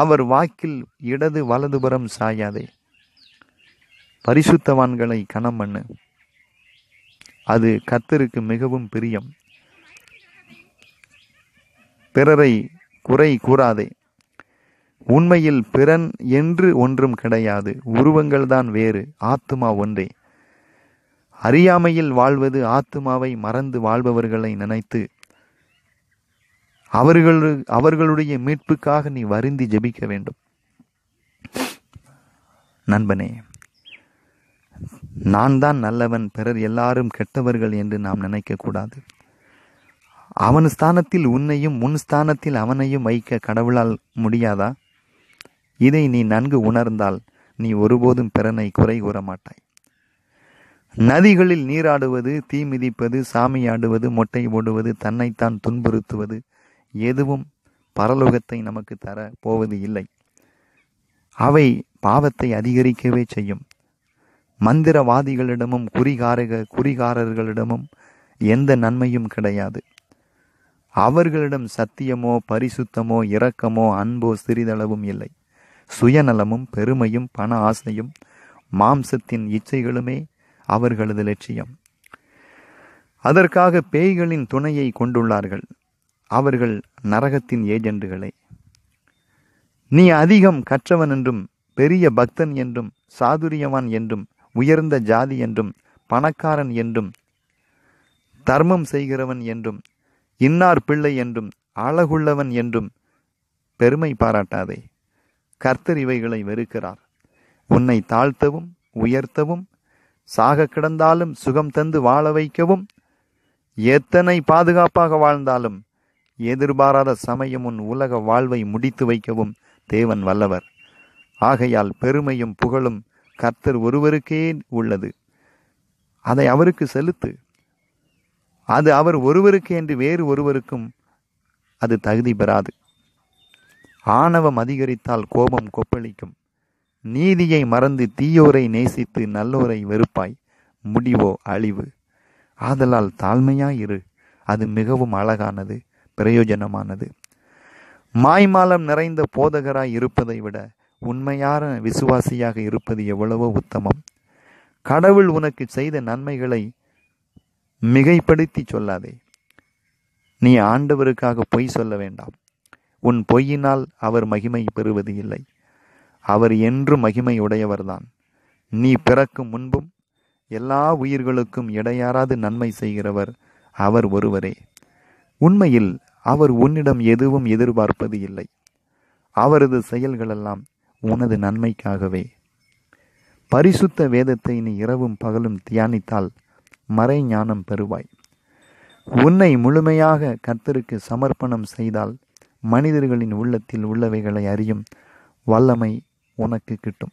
அவர் வாக்கில் இடது வலதுபுறம் சாயாதே பரிசுத்தவான்களை கணம் பண்ணு அது கர்த்தருக்கு மிகவும் பிரியம் பிறரை குறை கூறாதே உண்மையில் பிறன் என்று ஒன்றும் கிடையாது உருவங்கள்தான் வேறு ஆத்மா ஒன்றே அறியாமையில் வாழ்வது ஆத்மாவை மறந்து வாழ்பவர்களை நினைத்து அவர்கள் அவர்களுடைய மீட்புக்காக நீ வருந்தி ஜெபிக்க வேண்டும் நண்பனே நான் தான் நல்லவன் பிறர் எல்லாரும் கெட்டவர்கள் என்று நாம் நினைக்கக்கூடாது அவன் ஸ்தானத்தில் உன்னையும் உன் ஸ்தானத்தில் அவனையும் வைக்க கடவுளால் முடியாதா இதை நீ நன்கு உணர்ந்தால் நீ ஒருபோதும் பிறனை குறை கூற மாட்டாய் நதிகளில் நீராடுவது தீ மிதிப்பது சாமி ஆடுவது மொட்டை போடுவது தன்னைத்தான் துன்புறுத்துவது எதுவும் பரலோகத்தை நமக்கு தர போவது இல்லை அவை பாவத்தை அதிகரிக்கவே செய்யும் மந்திரவாதிகளிடமும் குறிகாரக குறிகாரர்களிடமும் எந்த நன்மையும் கிடையாது அவர்களிடம் சத்தியமோ பரிசுத்தமோ இரக்கமோ அன்போ சிறிதளவும் இல்லை சுயநலமும் பெருமையும் பண ஆசையும் மாம்சத்தின் இச்சைகளுமே அவர்களது லட்சியம் அதற்காக பேய்களின் துணையை கொண்டுள்ளார்கள் அவர்கள் நரகத்தின் ஏஜெண்டுகளை நீ அதிகம் கற்றவன் என்றும் பெரிய பக்தன் என்றும் சாதுரியவான் என்றும் உயர்ந்த ஜாதி என்றும் பணக்காரன் என்றும் தர்மம் செய்கிறவன் என்றும் இன்னார் பிள்ளை என்றும் அழகுள்ளவன் என்றும் பெருமை பாராட்டாதே கர்த்தர் இவைகளை வெறுக்கிறார் உன்னை தாழ்த்தவும் உயர்த்தவும் சாக கிடந்தாலும் சுகம் தந்து வாழ வைக்கவும் எத்தனை பாதுகாப்பாக வாழ்ந்தாலும் எதிர்பாராத சமயம் உன் உலக வாழ்வை முடித்து வைக்கவும் தேவன் வல்லவர் ஆகையால் பெருமையும் புகழும் கர்த்தர் ஒருவருக்கே உள்ளது அதை அவருக்கு செலுத்து அது அவர் ஒருவருக்கு என்று வேறு ஒருவருக்கும் அது தகுதி பெறாது ஆணவம் அதிகரித்தால் கோபம் கொப்பளிக்கும் நீதியை மறந்து தீயோரை நேசித்து நல்லோரை வெறுப்பாய் முடிவோ அழிவு ஆதலால் தாழ்மையாயிரு அது மிகவும் அழகானது பிரயோஜனமானது மாய்மாலம் நிறைந்த போதகராய் இருப்பதை விட உண்மையான விசுவாசியாக இருப்பது எவ்வளவோ உத்தமம் கடவுள் உனக்கு செய்த நன்மைகளை மிகைப்படுத்தி சொல்லாதே நீ ஆண்டவருக்காக பொய் சொல்ல வேண்டாம் உன் பொய்யினால் அவர் மகிமை பெறுவது இல்லை அவர் என்று மகிமையுடையவர்தான் நீ பிறக்கும் முன்பும் எல்லா உயிர்களுக்கும் இடையாறாது நன்மை செய்கிறவர் அவர் ஒருவரே உண்மையில் அவர் உன்னிடம் எதுவும் எதிர்பார்ப்பது இல்லை அவரது செயல்களெல்லாம் உனது நன்மைக்காகவே பரிசுத்த வேதத்தை நீ இரவும் பகலும் தியானித்தால் மறை ஞானம் பெறுவாய் உன்னை முழுமையாக கர்த்தருக்கு சமர்ப்பணம் செய்தால் மனிதர்களின் உள்ளத்தில் உள்ளவைகளை அறியும் வல்லமை உனக்கு கிட்டும்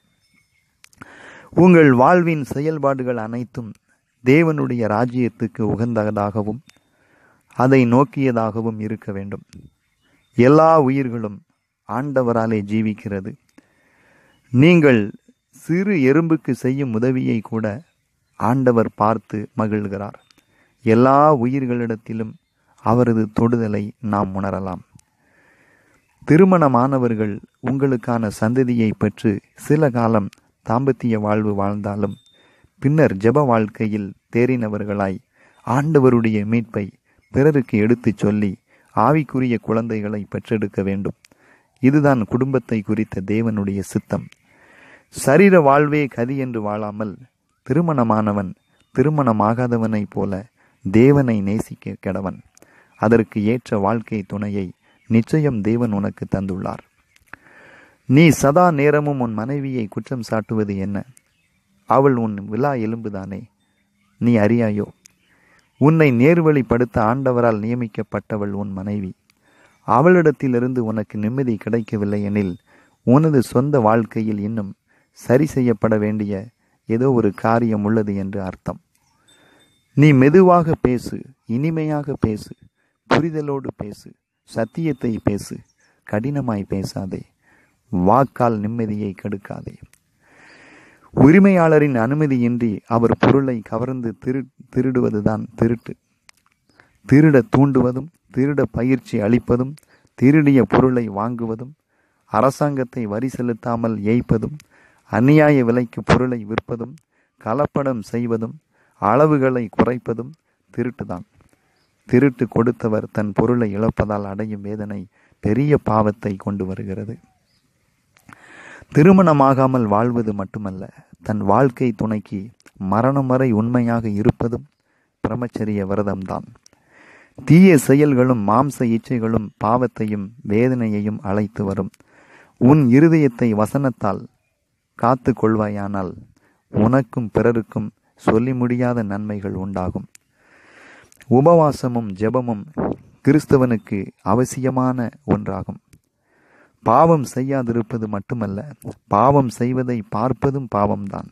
உங்கள் வாழ்வின் செயல்பாடுகள் அனைத்தும் தேவனுடைய ராஜ்யத்துக்கு உகந்ததாகவும் அதை நோக்கியதாகவும் இருக்க வேண்டும் எல்லா உயிர்களும் ஆண்டவராலே ஜீவிக்கிறது நீங்கள் சிறு எறும்புக்கு செய்யும் உதவியை கூட ஆண்டவர் பார்த்து மகிழ்கிறார் எல்லா உயிர்களிடத்திலும் அவரது தொடுதலை நாம் உணரலாம் திருமணமானவர்கள் உங்களுக்கான சந்ததியை பெற்று சில காலம் தாம்பத்திய வாழ்வு வாழ்ந்தாலும் பின்னர் ஜப வாழ்க்கையில் தேறினவர்களாய் ஆண்டவருடைய மீட்பை பிறருக்கு எடுத்துச் சொல்லி ஆவிக்குரிய குழந்தைகளை பெற்றெடுக்க வேண்டும் இதுதான் குடும்பத்தை குறித்த தேவனுடைய சித்தம் சரீர வாழ்வே கதி என்று வாழாமல் திருமணமானவன் திருமணமாகாதவனைப் போல தேவனை நேசிக்க கெடவன் அதற்கு ஏற்ற வாழ்க்கை துணையை நிச்சயம் தேவன் உனக்கு தந்துள்ளார் நீ சதா நேரமும் உன் மனைவியை குற்றம் சாட்டுவது என்ன அவள் உன் விழா எலும்புதானே நீ அறியாயோ உன்னை நேர்வழிப்படுத்த ஆண்டவரால் நியமிக்கப்பட்டவள் உன் மனைவி அவளிடத்திலிருந்து உனக்கு நிம்மதி கிடைக்கவில்லை எனில் உனது சொந்த வாழ்க்கையில் இன்னும் சரி செய்யப்பட வேண்டிய ஏதோ ஒரு காரியம் உள்ளது என்று அர்த்தம் நீ மெதுவாக பேசு இனிமையாக பேசு புரிதலோடு பேசு சத்தியத்தை பேசு கடினமாய் பேசாதே வாக்கால் நிம்மதியை கெடுக்காதே உரிமையாளரின் அனுமதியின்றி அவர் பொருளை கவர்ந்து திரு திருடுவதுதான் திருட்டு திருட தூண்டுவதும் திருட பயிற்சி அளிப்பதும் திருடிய பொருளை வாங்குவதும் அரசாங்கத்தை வரி செலுத்தாமல் ஏய்ப்பதும் அநியாய விலைக்கு பொருளை விற்பதும் கலப்படம் செய்வதும் அளவுகளை குறைப்பதும் திருட்டுதான் திருட்டு கொடுத்தவர் தன் பொருளை இழப்பதால் அடையும் வேதனை பெரிய பாவத்தை கொண்டு வருகிறது திருமணமாகாமல் வாழ்வது மட்டுமல்ல தன் வாழ்க்கை துணைக்கு மரணம் வரை உண்மையாக இருப்பதும் பிரமச்சரிய விரதம்தான் தீய செயல்களும் மாம்ச இச்சைகளும் பாவத்தையும் வேதனையையும் அழைத்து வரும் உன் இருதயத்தை வசனத்தால் காத்து கொள்வாயானால் உனக்கும் பிறருக்கும் சொல்லி முடியாத நன்மைகள் உண்டாகும் உபவாசமும் ஜெபமும் கிறிஸ்தவனுக்கு அவசியமான ஒன்றாகும் பாவம் செய்யாதிருப்பது மட்டுமல்ல பாவம் செய்வதை பார்ப்பதும் பாவம்தான்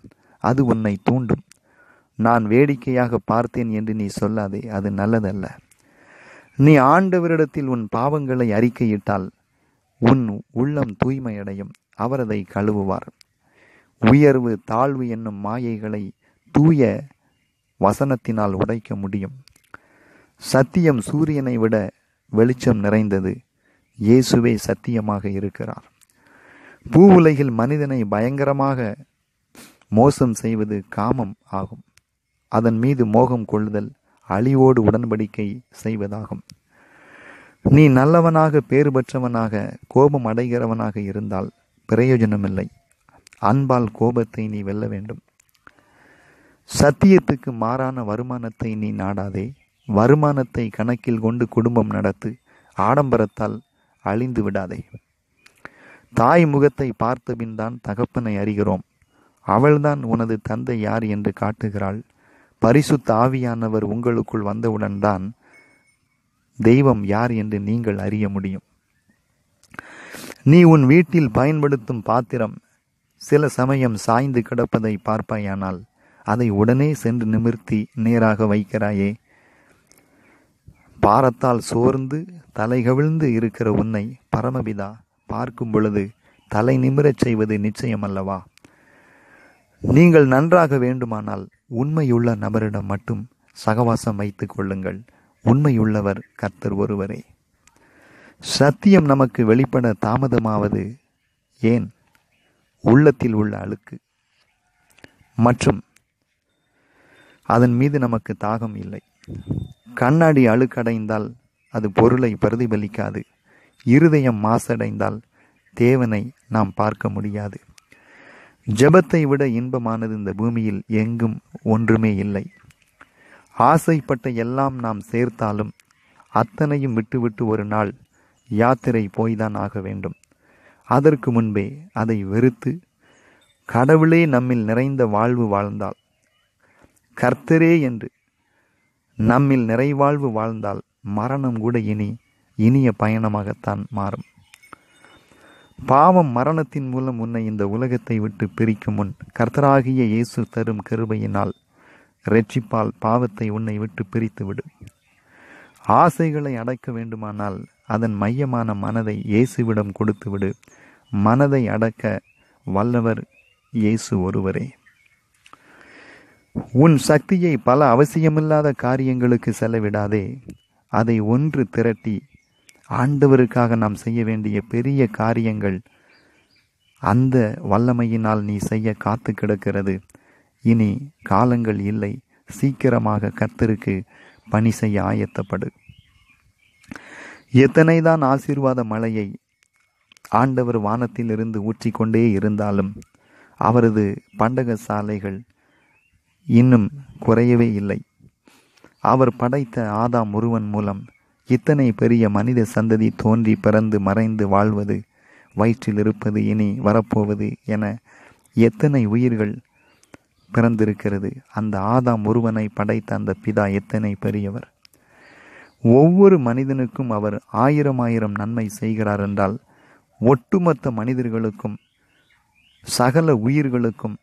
அது உன்னை தூண்டும் நான் வேடிக்கையாக பார்த்தேன் என்று நீ சொல்லாதே அது நல்லதல்ல நீ ஆண்டவரிடத்தில் உன் பாவங்களை அறிக்கையிட்டால் உன் உள்ளம் தூய்மையடையும் அவர் அதை கழுவுவார் உயர்வு தாழ்வு என்னும் மாயைகளை தூய வசனத்தினால் உடைக்க முடியும் சத்தியம் சூரியனை விட வெளிச்சம் நிறைந்தது இயேசுவே சத்தியமாக இருக்கிறார் பூ உலகில் மனிதனை பயங்கரமாக மோசம் செய்வது காமம் ஆகும் அதன் மீது மோகம் கொள்ளுதல் அழிவோடு உடன்படிக்கை செய்வதாகும் நீ நல்லவனாக பேறு பெற்றவனாக கோபம் அடைகிறவனாக இருந்தால் பிரயோஜனமில்லை அன்பால் கோபத்தை நீ வெல்ல வேண்டும் சத்தியத்துக்கு மாறான வருமானத்தை நீ நாடாதே வருமானத்தை கணக்கில் கொண்டு குடும்பம் நடத்து ஆடம்பரத்தால் அழிந்து விடாதே தாய் முகத்தை பார்த்தபின் தான் தகப்பனை அறிகிறோம் அவள்தான் உனது தந்தை யார் என்று காட்டுகிறாள் பரிசு தாவியானவர் உங்களுக்குள் வந்தவுடன் தான் தெய்வம் யார் என்று நீங்கள் அறிய முடியும் நீ உன் வீட்டில் பயன்படுத்தும் பாத்திரம் சில சமயம் சாய்ந்து கிடப்பதை பார்ப்பாயானால் அதை உடனே சென்று நிமிர்த்தி நேராக வைக்கிறாயே பாரத்தால் சோர்ந்து தலைகவிழ்ந்து இருக்கிற உன்னை பரமபிதா பார்க்கும் பொழுது தலை நிமிரச் செய்வது நிச்சயம் அல்லவா நீங்கள் நன்றாக வேண்டுமானால் உண்மையுள்ள நபரிடம் மட்டும் சகவாசம் வைத்துக் கொள்ளுங்கள் உண்மையுள்ளவர் கர்த்தர் ஒருவரே சத்தியம் நமக்கு வெளிப்பட தாமதமாவது ஏன் உள்ளத்தில் உள்ள அழுக்கு மற்றும் அதன் மீது நமக்கு தாகம் இல்லை கண்ணாடி அழுக்கடைந்தால் அது பொருளை பிரதிபலிக்காது இருதயம் மாசடைந்தால் தேவனை நாம் பார்க்க முடியாது ஜபத்தை விட இன்பமானது இந்த பூமியில் எங்கும் ஒன்றுமே இல்லை ஆசைப்பட்ட எல்லாம் நாம் சேர்த்தாலும் அத்தனையும் விட்டுவிட்டு ஒரு நாள் யாத்திரை போய்தான் ஆக வேண்டும் அதற்கு முன்பே அதை வெறுத்து கடவுளே நம்மில் நிறைந்த வாழ்வு வாழ்ந்தால் கர்த்தரே என்று நம்மில் நிறைவாழ்வு வாழ்ந்தால் மரணம் கூட இனி இனிய பயணமாகத்தான் மாறும் பாவம் மரணத்தின் மூலம் உன்னை இந்த உலகத்தை விட்டு பிரிக்கும் முன் கர்த்தராகிய இயேசு தரும் கருபையினால் ரட்சிப்பால் பாவத்தை உன்னை விட்டு விடு ஆசைகளை அடக்க வேண்டுமானால் அதன் மையமான மனதை இயேசுவிடம் கொடுத்துவிடு மனதை அடக்க வல்லவர் இயேசு ஒருவரே உன் சக்தியை பல அவசியமில்லாத காரியங்களுக்கு செலவிடாதே அதை ஒன்று திரட்டி ஆண்டவருக்காக நாம் செய்ய வேண்டிய பெரிய காரியங்கள் அந்த வல்லமையினால் நீ செய்ய காத்து கிடக்கிறது இனி காலங்கள் இல்லை சீக்கிரமாக கத்தருக்கு பணி செய்ய ஆயத்தப்படு எத்தனைதான் ஆசீர்வாத மழையை ஆண்டவர் வானத்திலிருந்து ஊற்றிக்கொண்டே இருந்தாலும் அவரது பண்டக சாலைகள் இன்னும் குறையவே இல்லை அவர் படைத்த ஆதாம் ஒருவன் மூலம் இத்தனை பெரிய மனித சந்ததி தோன்றி பிறந்து மறைந்து வாழ்வது வயிற்றில் இருப்பது இனி வரப்போவது என எத்தனை உயிர்கள் பிறந்திருக்கிறது அந்த ஆதாம் ஒருவனை படைத்த அந்த பிதா எத்தனை பெரியவர் ஒவ்வொரு மனிதனுக்கும் அவர் ஆயிரம் ஆயிரம் நன்மை செய்கிறார் என்றால் ஒட்டுமொத்த மனிதர்களுக்கும் சகல உயிர்களுக்கும்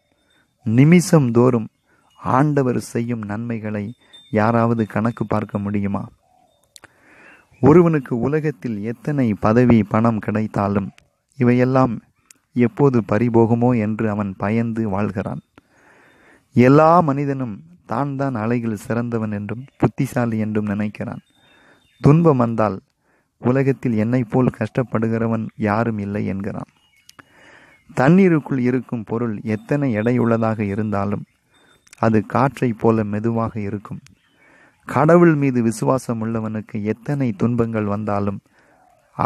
நிமிஷம் தோறும் ஆண்டவர் செய்யும் நன்மைகளை யாராவது கணக்கு பார்க்க முடியுமா ஒருவனுக்கு உலகத்தில் எத்தனை பதவி பணம் கிடைத்தாலும் இவையெல்லாம் எப்போது பறிபோகுமோ என்று அவன் பயந்து வாழ்கிறான் எல்லா மனிதனும் தான் தான் அலைகள் சிறந்தவன் என்றும் புத்திசாலி என்றும் நினைக்கிறான் துன்பம் வந்தால் உலகத்தில் என்னை போல் கஷ்டப்படுகிறவன் யாரும் இல்லை என்கிறான் தண்ணீருக்குள் இருக்கும் பொருள் எத்தனை எடையுள்ளதாக இருந்தாலும் அது காற்றைப் போல மெதுவாக இருக்கும் கடவுள் மீது விசுவாசம் உள்ளவனுக்கு எத்தனை துன்பங்கள் வந்தாலும்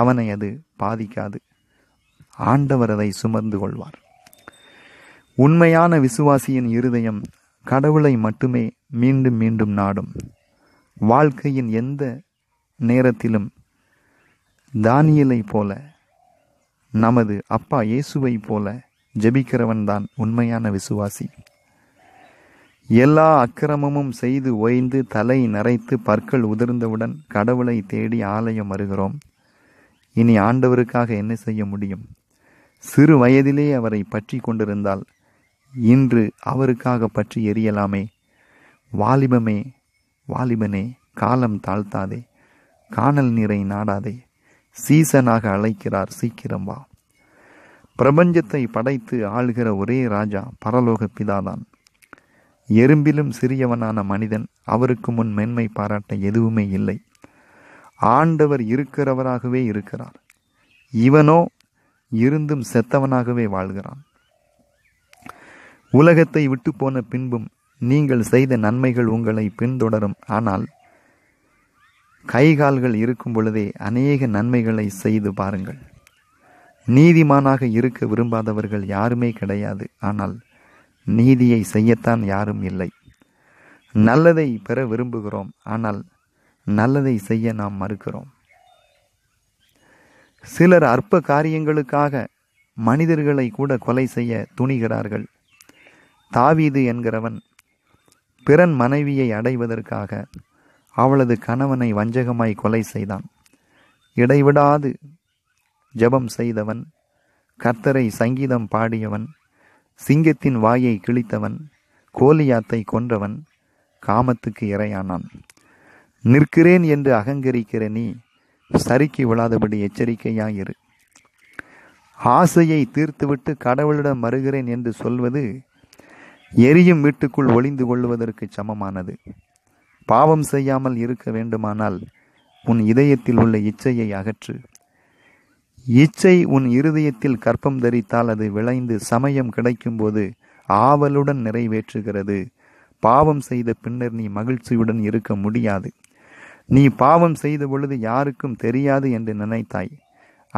அவனை அது பாதிக்காது ஆண்டவர் அதை சுமந்து கொள்வார் உண்மையான விசுவாசியின் இருதயம் கடவுளை மட்டுமே மீண்டும் மீண்டும் நாடும் வாழ்க்கையின் எந்த நேரத்திலும் தானியலை போல நமது அப்பா இயேசுவை போல ஜெபிக்கிறவன்தான் உண்மையான விசுவாசி எல்லா அக்கிரமமும் செய்து ஓய்ந்து தலை நரைத்து பற்கள் உதிர்ந்தவுடன் கடவுளை தேடி ஆலயம் வருகிறோம் இனி ஆண்டவருக்காக என்ன செய்ய முடியும் சிறு வயதிலே அவரை பற்றி கொண்டிருந்தால் இன்று அவருக்காக பற்றி எரியலாமே வாலிபமே வாலிபனே காலம் தாழ்த்தாதே காணல் நீரை நாடாதே சீசனாக அழைக்கிறார் சீக்கிரம் வா பிரபஞ்சத்தை படைத்து ஆள்கிற ஒரே ராஜா பரலோக பிதாதான் எறும்பிலும் சிறியவனான மனிதன் அவருக்கு முன் மென்மை பாராட்ட எதுவுமே இல்லை ஆண்டவர் இருக்கிறவராகவே இருக்கிறார் இவனோ இருந்தும் செத்தவனாகவே வாழ்கிறான் உலகத்தை விட்டு போன பின்பும் நீங்கள் செய்த நன்மைகள் உங்களை பின்தொடரும் ஆனால் கைகால்கள் இருக்கும் பொழுதே அநேக நன்மைகளை செய்து பாருங்கள் நீதிமானாக இருக்க விரும்பாதவர்கள் யாருமே கிடையாது ஆனால் நீதியை செய்யத்தான் யாரும் இல்லை நல்லதை பெற விரும்புகிறோம் ஆனால் நல்லதை செய்ய நாம் மறுக்கிறோம் சிலர் அற்ப காரியங்களுக்காக மனிதர்களை கூட கொலை செய்ய துணிகிறார்கள் தாவீது என்கிறவன் பிறன் மனைவியை அடைவதற்காக அவளது கணவனை வஞ்சகமாய் கொலை செய்தான் இடைவிடாது ஜபம் செய்தவன் கர்த்தரை சங்கீதம் பாடியவன் சிங்கத்தின் வாயை கிழித்தவன் கோலியாத்தை கொன்றவன் காமத்துக்கு இரையானான் நிற்கிறேன் என்று அகங்கரிக்கிற நீ சறுக்கி விழாதபடி எச்சரிக்கையாயிரு ஆசையை தீர்த்துவிட்டு கடவுளிடம் வருகிறேன் என்று சொல்வது எரியும் வீட்டுக்குள் ஒளிந்து கொள்வதற்கு சமமானது பாவம் செய்யாமல் இருக்க வேண்டுமானால் உன் இதயத்தில் உள்ள இச்சையை அகற்று இச்சை உன் இருதயத்தில் கற்பம் தரித்தால் அது விளைந்து சமயம் கிடைக்கும்போது ஆவலுடன் நிறைவேற்றுகிறது பாவம் செய்த பின்னர் நீ மகிழ்ச்சியுடன் இருக்க முடியாது நீ பாவம் செய்த பொழுது யாருக்கும் தெரியாது என்று நினைத்தாய்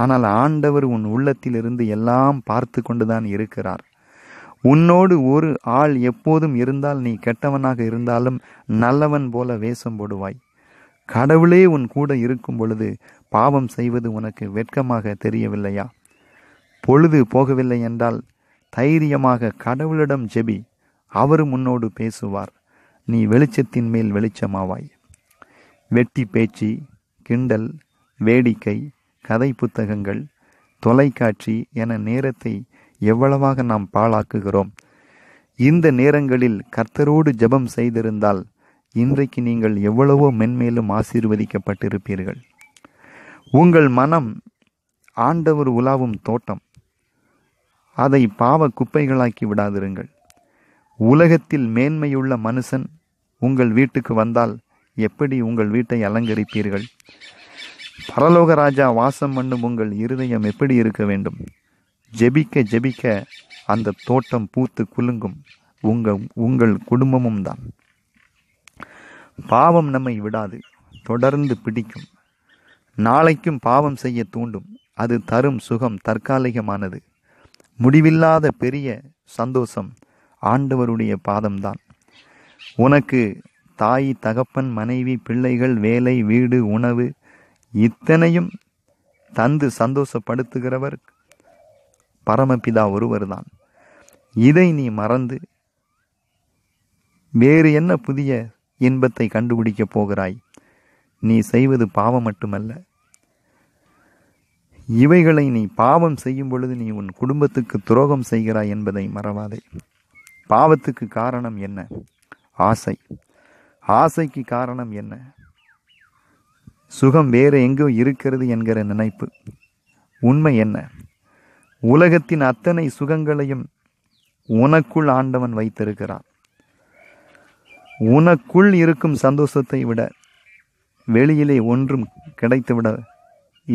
ஆனால் ஆண்டவர் உன் உள்ளத்திலிருந்து எல்லாம் பார்த்து கொண்டுதான் இருக்கிறார் உன்னோடு ஒரு ஆள் எப்போதும் இருந்தால் நீ கெட்டவனாக இருந்தாலும் நல்லவன் போல வேஷம் போடுவாய் கடவுளே உன் கூட இருக்கும் பொழுது பாவம் செய்வது உனக்கு வெட்கமாக தெரியவில்லையா பொழுது போகவில்லை என்றால் தைரியமாக கடவுளிடம் ஜெபி அவரும் உன்னோடு பேசுவார் நீ வெளிச்சத்தின் மேல் வெளிச்சமாவாய் வெட்டி பேச்சு கிண்டல் வேடிக்கை கதை புத்தகங்கள் தொலைக்காட்சி என நேரத்தை எவ்வளவாக நாம் பாழாக்குகிறோம் இந்த நேரங்களில் கர்த்தரோடு ஜெபம் செய்திருந்தால் இன்றைக்கு நீங்கள் எவ்வளவோ மென்மேலும் ஆசீர்வதிக்கப்பட்டிருப்பீர்கள் உங்கள் மனம் ஆண்டவர் உலாவும் தோட்டம் அதை பாவ குப்பைகளாக்கி விடாதிருங்கள் உலகத்தில் மேன்மையுள்ள மனுஷன் உங்கள் வீட்டுக்கு வந்தால் எப்படி உங்கள் வீட்டை அலங்கரிப்பீர்கள் பரலோக ராஜா வாசம் பண்ணும் உங்கள் இருதயம் எப்படி இருக்க வேண்டும் ஜெபிக்க ஜெபிக்க அந்த தோட்டம் பூத்து குலுங்கும் உங்கள் உங்கள் குடும்பமும் தான் பாவம் நம்மை விடாது தொடர்ந்து பிடிக்கும் நாளைக்கும் பாவம் செய்ய தூண்டும் அது தரும் சுகம் தற்காலிகமானது முடிவில்லாத பெரிய சந்தோஷம் ஆண்டவருடைய பாதம்தான் உனக்கு தாய் தகப்பன் மனைவி பிள்ளைகள் வேலை வீடு உணவு இத்தனையும் தந்து சந்தோஷப்படுத்துகிறவர் பரமபிதா ஒருவர்தான் இதை நீ மறந்து வேறு என்ன புதிய இன்பத்தை கண்டுபிடிக்கப் போகிறாய் நீ செய்வது பாவம் மட்டுமல்ல இவைகளை நீ பாவம் செய்யும் பொழுது நீ உன் குடும்பத்துக்கு துரோகம் செய்கிறாய் என்பதை மறவாதே பாவத்துக்கு காரணம் என்ன ஆசை ஆசைக்கு காரணம் என்ன சுகம் வேறு எங்கோ இருக்கிறது என்கிற நினைப்பு உண்மை என்ன உலகத்தின் அத்தனை சுகங்களையும் உனக்குள் ஆண்டவன் வைத்திருக்கிறான் உனக்குள் இருக்கும் சந்தோஷத்தை விட வெளியிலே ஒன்றும் கிடைத்துவிட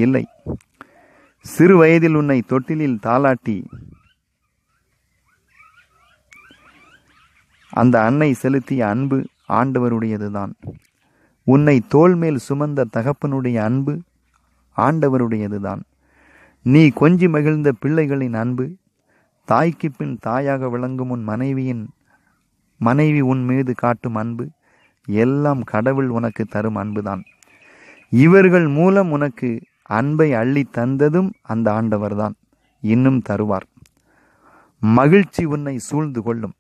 இல்லை சிறு வயதில் உன்னை தொட்டிலில் தாளாட்டி அந்த அன்னை செலுத்திய அன்பு ஆண்டவருடையதுதான் உன்னை தோல் மேல் சுமந்த தகப்பனுடைய அன்பு ஆண்டவருடையதுதான் நீ கொஞ்சி மகிழ்ந்த பிள்ளைகளின் அன்பு தாய்க்கு பின் தாயாக விளங்கும் உன் மனைவியின் மனைவி உன் மீது காட்டும் அன்பு எல்லாம் கடவுள் உனக்கு தரும் அன்புதான் இவர்கள் மூலம் உனக்கு அன்பை அள்ளி தந்ததும் அந்த ஆண்டவர்தான் இன்னும் தருவார் மகிழ்ச்சி உன்னை சூழ்ந்து கொள்ளும்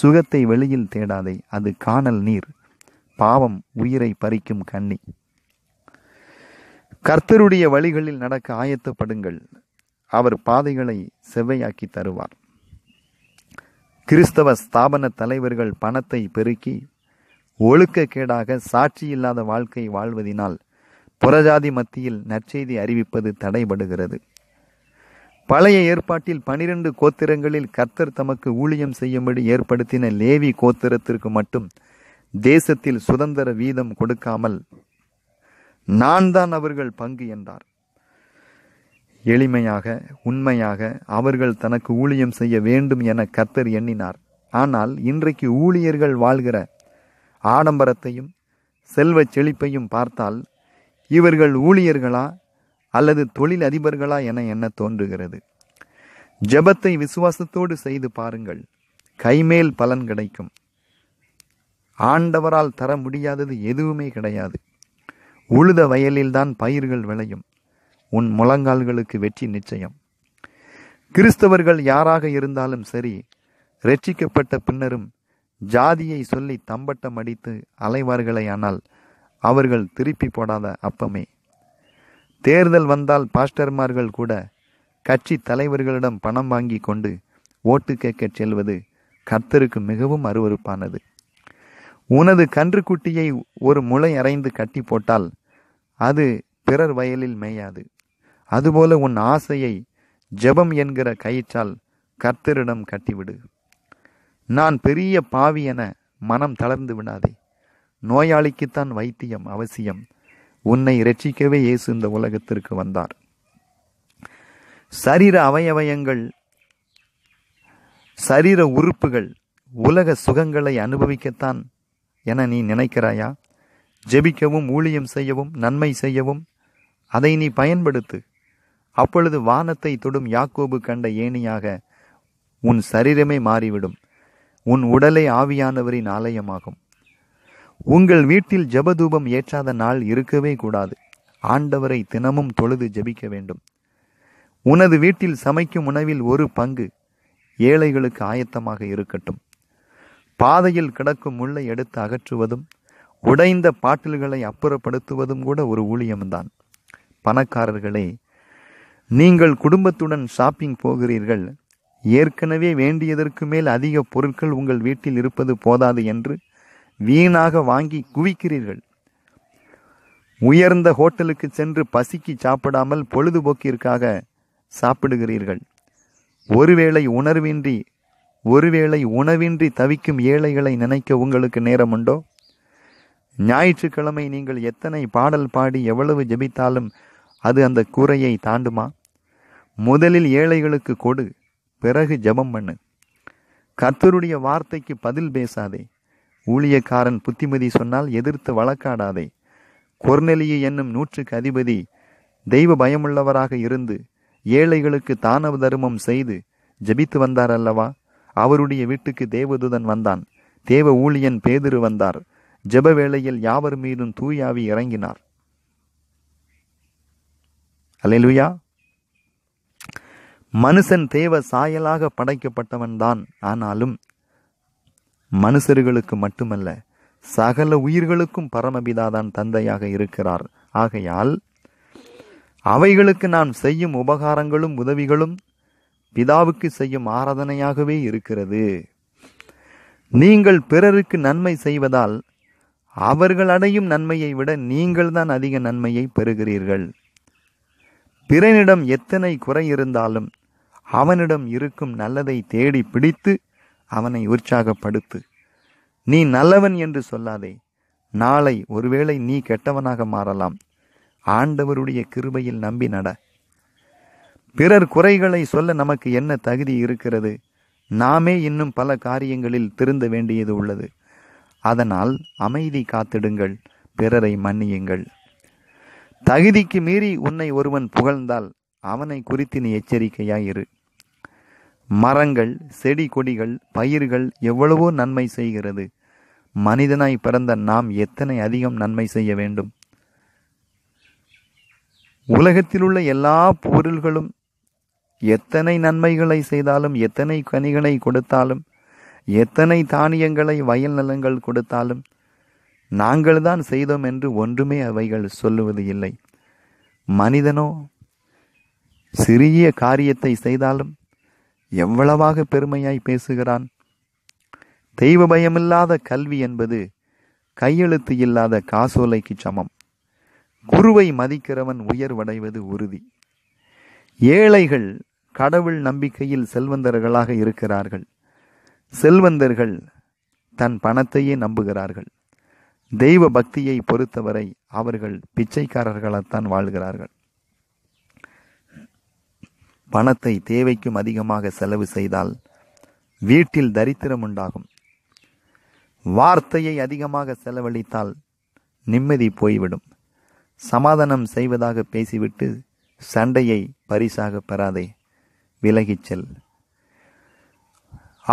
சுகத்தை வெளியில் தேடாதே அது காணல் நீர் பாவம் உயிரை பறிக்கும் கண்ணி கர்த்தருடைய வழிகளில் நடக்க ஆயத்தப்படுங்கள் அவர் பாதைகளை செவ்வையாக்கி தருவார் கிறிஸ்தவ ஸ்தாபன தலைவர்கள் பணத்தை பெருக்கி ஒழுக்கக்கேடாக சாட்சி இல்லாத வாழ்க்கை வாழ்வதினால் புறஜாதி மத்தியில் நற்செய்தி அறிவிப்பது தடைபடுகிறது பழைய ஏற்பாட்டில் பனிரெண்டு கோத்திரங்களில் கர்த்தர் தமக்கு ஊழியம் செய்யும்படி ஏற்படுத்தின லேவி கோத்திரத்திற்கு மட்டும் தேசத்தில் சுதந்திர வீதம் கொடுக்காமல் நான் தான் அவர்கள் பங்கு என்றார் எளிமையாக உண்மையாக அவர்கள் தனக்கு ஊழியம் செய்ய வேண்டும் என கர்த்தர் எண்ணினார் ஆனால் இன்றைக்கு ஊழியர்கள் வாழ்கிற ஆடம்பரத்தையும் செல்வ செழிப்பையும் பார்த்தால் இவர்கள் ஊழியர்களா அல்லது தொழில் அதிபர்களா என என்ன தோன்றுகிறது ஜபத்தை விசுவாசத்தோடு செய்து பாருங்கள் கைமேல் பலன் கிடைக்கும் ஆண்டவரால் தர முடியாதது எதுவுமே கிடையாது உழுத வயலில்தான் பயிர்கள் விளையும் உன் முழங்கால்களுக்கு வெற்றி நிச்சயம் கிறிஸ்தவர்கள் யாராக இருந்தாலும் சரி ரட்சிக்கப்பட்ட பின்னரும் ஜாதியை சொல்லி தம்பட்டம் அடித்து அலைவார்களே ஆனால் அவர்கள் திருப்பி போடாத அப்பமே தேர்தல் வந்தால் பாஸ்டர்மார்கள் கூட கட்சி தலைவர்களிடம் பணம் வாங்கி கொண்டு ஓட்டு கேட்கச் செல்வது கர்த்தருக்கு மிகவும் அருவறுப்பானது உனது கன்றுக்குட்டியை ஒரு முளை அரைந்து கட்டி போட்டால் அது பிறர் வயலில் மேயாது அதுபோல உன் ஆசையை ஜெபம் என்கிற கயிற்றால் கர்த்தரிடம் கட்டிவிடு நான் பெரிய பாவி என மனம் தளர்ந்து விடாதே நோயாளிக்குத்தான் வைத்தியம் அவசியம் உன்னை ரட்சிக்கவே இயேசு இந்த உலகத்திற்கு வந்தார் சரீர அவயவயங்கள் சரீர உறுப்புகள் உலக சுகங்களை அனுபவிக்கத்தான் என நீ நினைக்கிறாயா ஜெபிக்கவும் ஊழியம் செய்யவும் நன்மை செய்யவும் அதை நீ பயன்படுத்து அப்பொழுது வானத்தை தொடும் யாக்கோபு கண்ட ஏணியாக உன் சரீரமே மாறிவிடும் உன் உடலை ஆவியானவரின் ஆலயமாகும் உங்கள் வீட்டில் ஜபதூபம் ஏற்றாத நாள் இருக்கவே கூடாது ஆண்டவரை தினமும் தொழுது ஜபிக்க வேண்டும் உனது வீட்டில் சமைக்கும் உணவில் ஒரு பங்கு ஏழைகளுக்கு ஆயத்தமாக இருக்கட்டும் பாதையில் கிடக்கும் முள்ளை எடுத்து அகற்றுவதும் உடைந்த பாட்டில்களை அப்புறப்படுத்துவதும் கூட ஒரு ஊழியம்தான் பணக்காரர்களே நீங்கள் குடும்பத்துடன் ஷாப்பிங் போகிறீர்கள் ஏற்கனவே வேண்டியதற்கு மேல் அதிக பொருட்கள் உங்கள் வீட்டில் இருப்பது போதாது என்று வீணாக வாங்கி குவிக்கிறீர்கள் உயர்ந்த ஹோட்டலுக்கு சென்று பசிக்கு சாப்பிடாமல் பொழுதுபோக்கிற்காக சாப்பிடுகிறீர்கள் ஒருவேளை உணர்வின்றி ஒருவேளை உணவின்றி தவிக்கும் ஏழைகளை நினைக்க உங்களுக்கு நேரம் உண்டோ ஞாயிற்றுக்கிழமை நீங்கள் எத்தனை பாடல் பாடி எவ்வளவு ஜெபித்தாலும் அது அந்த கூரையை தாண்டுமா முதலில் ஏழைகளுக்கு கொடு பிறகு ஜபம் பண்ணு கத்தருடைய வார்த்தைக்கு பதில் பேசாதே ஊழியக்காரன் புத்திமதி சொன்னால் எதிர்த்து வழக்காடாதே கொர்நெலியை என்னும் நூற்றுக்கு அதிபதி தெய்வ பயமுள்ளவராக இருந்து ஏழைகளுக்கு தானவ தர்மம் செய்து ஜபித்து வந்தார் அல்லவா அவருடைய வீட்டுக்கு தேவதுதன் வந்தான் தேவ ஊழியன் பேதிரு வந்தார் ஜப வேளையில் யாவர் மீதும் தூயாவி இறங்கினார் அலையலுயா மனுஷன் தேவ சாயலாக படைக்கப்பட்டவன்தான் ஆனாலும் மனுஷர்களுக்கு மட்டுமல்ல சகல உயிர்களுக்கும் பரமபிதாதான் தந்தையாக இருக்கிறார் ஆகையால் அவைகளுக்கு நாம் செய்யும் உபகாரங்களும் உதவிகளும் பிதாவுக்கு செய்யும் ஆராதனையாகவே இருக்கிறது நீங்கள் பிறருக்கு நன்மை செய்வதால் அவர்கள் அடையும் நன்மையை விட நீங்கள்தான் அதிக நன்மையை பெறுகிறீர்கள் பிறனிடம் எத்தனை குறை இருந்தாலும் அவனிடம் இருக்கும் நல்லதை தேடி பிடித்து அவனை உற்சாகப்படுத்து நீ நல்லவன் என்று சொல்லாதே நாளை ஒருவேளை நீ கெட்டவனாக மாறலாம் ஆண்டவருடைய கிருபையில் நம்பி நட பிறர் குறைகளை சொல்ல நமக்கு என்ன தகுதி இருக்கிறது நாமே இன்னும் பல காரியங்களில் திருந்த வேண்டியது உள்ளது அதனால் அமைதி காத்திடுங்கள் பிறரை மன்னியுங்கள் தகுதிக்கு மீறி உன்னை ஒருவன் புகழ்ந்தால் அவனை குறித்து நீ எச்சரிக்கையாயிரு மரங்கள் செடி கொடிகள் பயிர்கள் எவ்வளவோ நன்மை செய்கிறது மனிதனாய் பிறந்த நாம் எத்தனை அதிகம் நன்மை செய்ய வேண்டும் உலகத்தில் உள்ள எல்லா பொருள்களும் எத்தனை நன்மைகளை செய்தாலும் எத்தனை கனிகளை கொடுத்தாலும் எத்தனை தானியங்களை வயல் நிலங்கள் கொடுத்தாலும் நாங்கள் தான் செய்தோம் என்று ஒன்றுமே அவைகள் சொல்லுவது இல்லை மனிதனோ சிறிய காரியத்தை செய்தாலும் எவ்வளவாக பெருமையாய் பேசுகிறான் தெய்வ பயமில்லாத கல்வி என்பது கையெழுத்து இல்லாத காசோலைக்கு சமம் குருவை மதிக்கிறவன் உயர்வடைவது உறுதி ஏழைகள் கடவுள் நம்பிக்கையில் செல்வந்தர்களாக இருக்கிறார்கள் செல்வந்தர்கள் தன் பணத்தையே நம்புகிறார்கள் தெய்வ பக்தியை பொறுத்தவரை அவர்கள் பிச்சைக்காரர்களாத்தான் வாழ்கிறார்கள் பணத்தை தேவைக்கும் அதிகமாக செலவு செய்தால் வீட்டில் தரித்திரம் உண்டாகும் வார்த்தையை அதிகமாக செலவழித்தால் நிம்மதி போய்விடும் சமாதானம் செய்வதாக பேசிவிட்டு சண்டையை பரிசாக பெறாதே விலகிச் செல்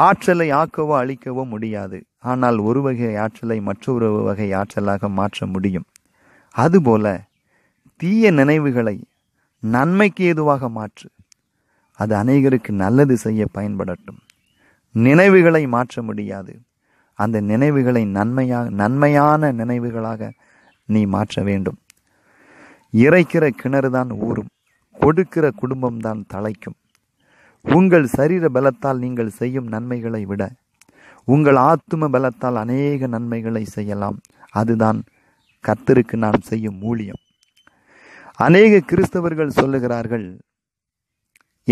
ஆற்றலை ஆக்கவோ அழிக்கவோ முடியாது ஆனால் ஒரு வகை ஆற்றலை மற்றொரு வகை ஆற்றலாக மாற்ற முடியும் அதுபோல தீய நினைவுகளை நன்மைக்கு ஏதுவாக மாற்று அது அநேகருக்கு நல்லது செய்ய பயன்படட்டும் நினைவுகளை மாற்ற முடியாது அந்த நினைவுகளை நன்மையாக நன்மையான நினைவுகளாக நீ மாற்ற வேண்டும் இறைக்கிற கிணறு தான் ஊறும் கொடுக்கிற குடும்பம்தான் தலைக்கும் உங்கள் சரீர பலத்தால் நீங்கள் செய்யும் நன்மைகளை விட உங்கள் ஆத்தும பலத்தால் அநேக நன்மைகளை செய்யலாம் அதுதான் கத்தருக்கு நாம் செய்யும் ஊழியம் அநேக கிறிஸ்தவர்கள் சொல்லுகிறார்கள்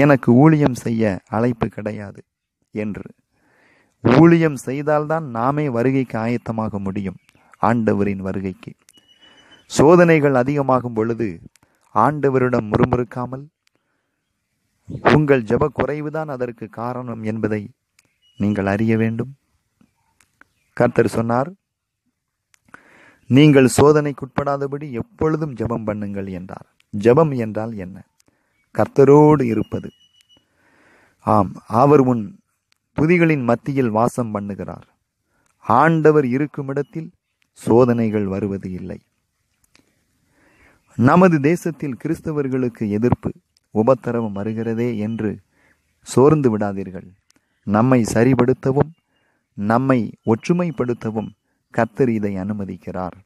எனக்கு ஊழியம் செய்ய அழைப்பு கிடையாது என்று ஊழியம் செய்தால்தான் நாமே வருகைக்கு ஆயத்தமாக முடியும் ஆண்டவரின் வருகைக்கு சோதனைகள் அதிகமாகும் பொழுது ஆண்டவரிடம் முறுமுறுக்காமல் உங்கள் ஜப குறைவுதான் அதற்கு காரணம் என்பதை நீங்கள் அறிய வேண்டும் கர்த்தர் சொன்னார் நீங்கள் சோதனைக்குட்படாதபடி எப்பொழுதும் ஜபம் பண்ணுங்கள் என்றார் ஜபம் என்றால் என்ன கர்த்தரோடு இருப்பது ஆம் அவர் உன் துதிகளின் மத்தியில் வாசம் பண்ணுகிறார் ஆண்டவர் இருக்கும் இடத்தில் சோதனைகள் வருவது இல்லை நமது தேசத்தில் கிறிஸ்தவர்களுக்கு எதிர்ப்பு உபத்தரவம் வருகிறதே என்று சோர்ந்து விடாதீர்கள் நம்மை சரிபடுத்தவும் நம்மை ஒற்றுமைப்படுத்தவும் கத்தர் இதை அனுமதிக்கிறார்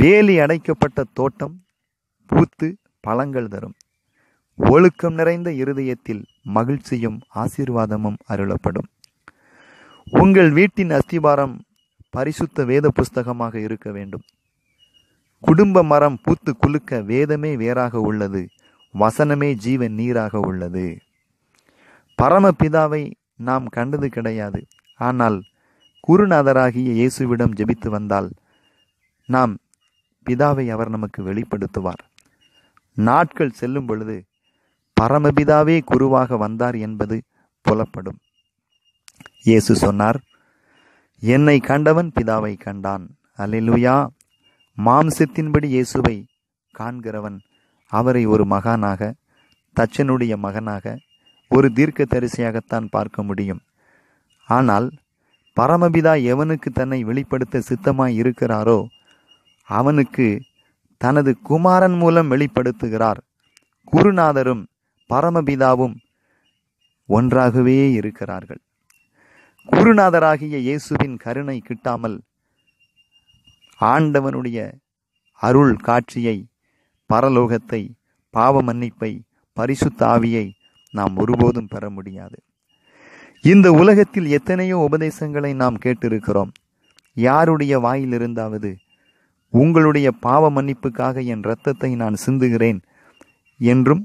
வேலி அடைக்கப்பட்ட தோட்டம் பூத்து பழங்கள் தரும் ஒழுக்கம் நிறைந்த இருதயத்தில் மகிழ்ச்சியும் ஆசீர்வாதமும் அருளப்படும் உங்கள் வீட்டின் அஸ்திபாரம் பரிசுத்த வேத புஸ்தகமாக இருக்க வேண்டும் குடும்ப மரம் பூத்து குலுக்க வேதமே வேறாக உள்ளது வசனமே ஜீவன் நீராக உள்ளது பரமபிதாவை நாம் கண்டது கிடையாது ஆனால் குருநாதராகிய இயேசுவிடம் ஜெபித்து வந்தால் நாம் பிதாவை அவர் நமக்கு வெளிப்படுத்துவார் நாட்கள் செல்லும் பொழுது பரமபிதாவே குருவாக வந்தார் என்பது புலப்படும் இயேசு சொன்னார் என்னை கண்டவன் பிதாவை கண்டான் அல்லேலுயா மாம்சத்தின்படி இயேசுவை காண்கிறவன் அவரை ஒரு மகானாக தச்சனுடைய மகனாக ஒரு தீர்க்க தரிசியாகத்தான் பார்க்க முடியும் ஆனால் பரமபிதா எவனுக்கு தன்னை வெளிப்படுத்த சித்தமாய் இருக்கிறாரோ அவனுக்கு தனது குமாரன் மூலம் வெளிப்படுத்துகிறார் குருநாதரும் பரமபிதாவும் ஒன்றாகவே இருக்கிறார்கள் குருநாதராகிய இயேசுவின் கருணை கிட்டாமல் ஆண்டவனுடைய அருள் காட்சியை பரலோகத்தை பாவ மன்னிப்பை பரிசுத்தாவியை நாம் ஒருபோதும் பெற முடியாது இந்த உலகத்தில் எத்தனையோ உபதேசங்களை நாம் கேட்டிருக்கிறோம் யாருடைய வாயிலிருந்தாவது உங்களுடைய பாவ மன்னிப்புக்காக என் இரத்தத்தை நான் சிந்துகிறேன் என்றும்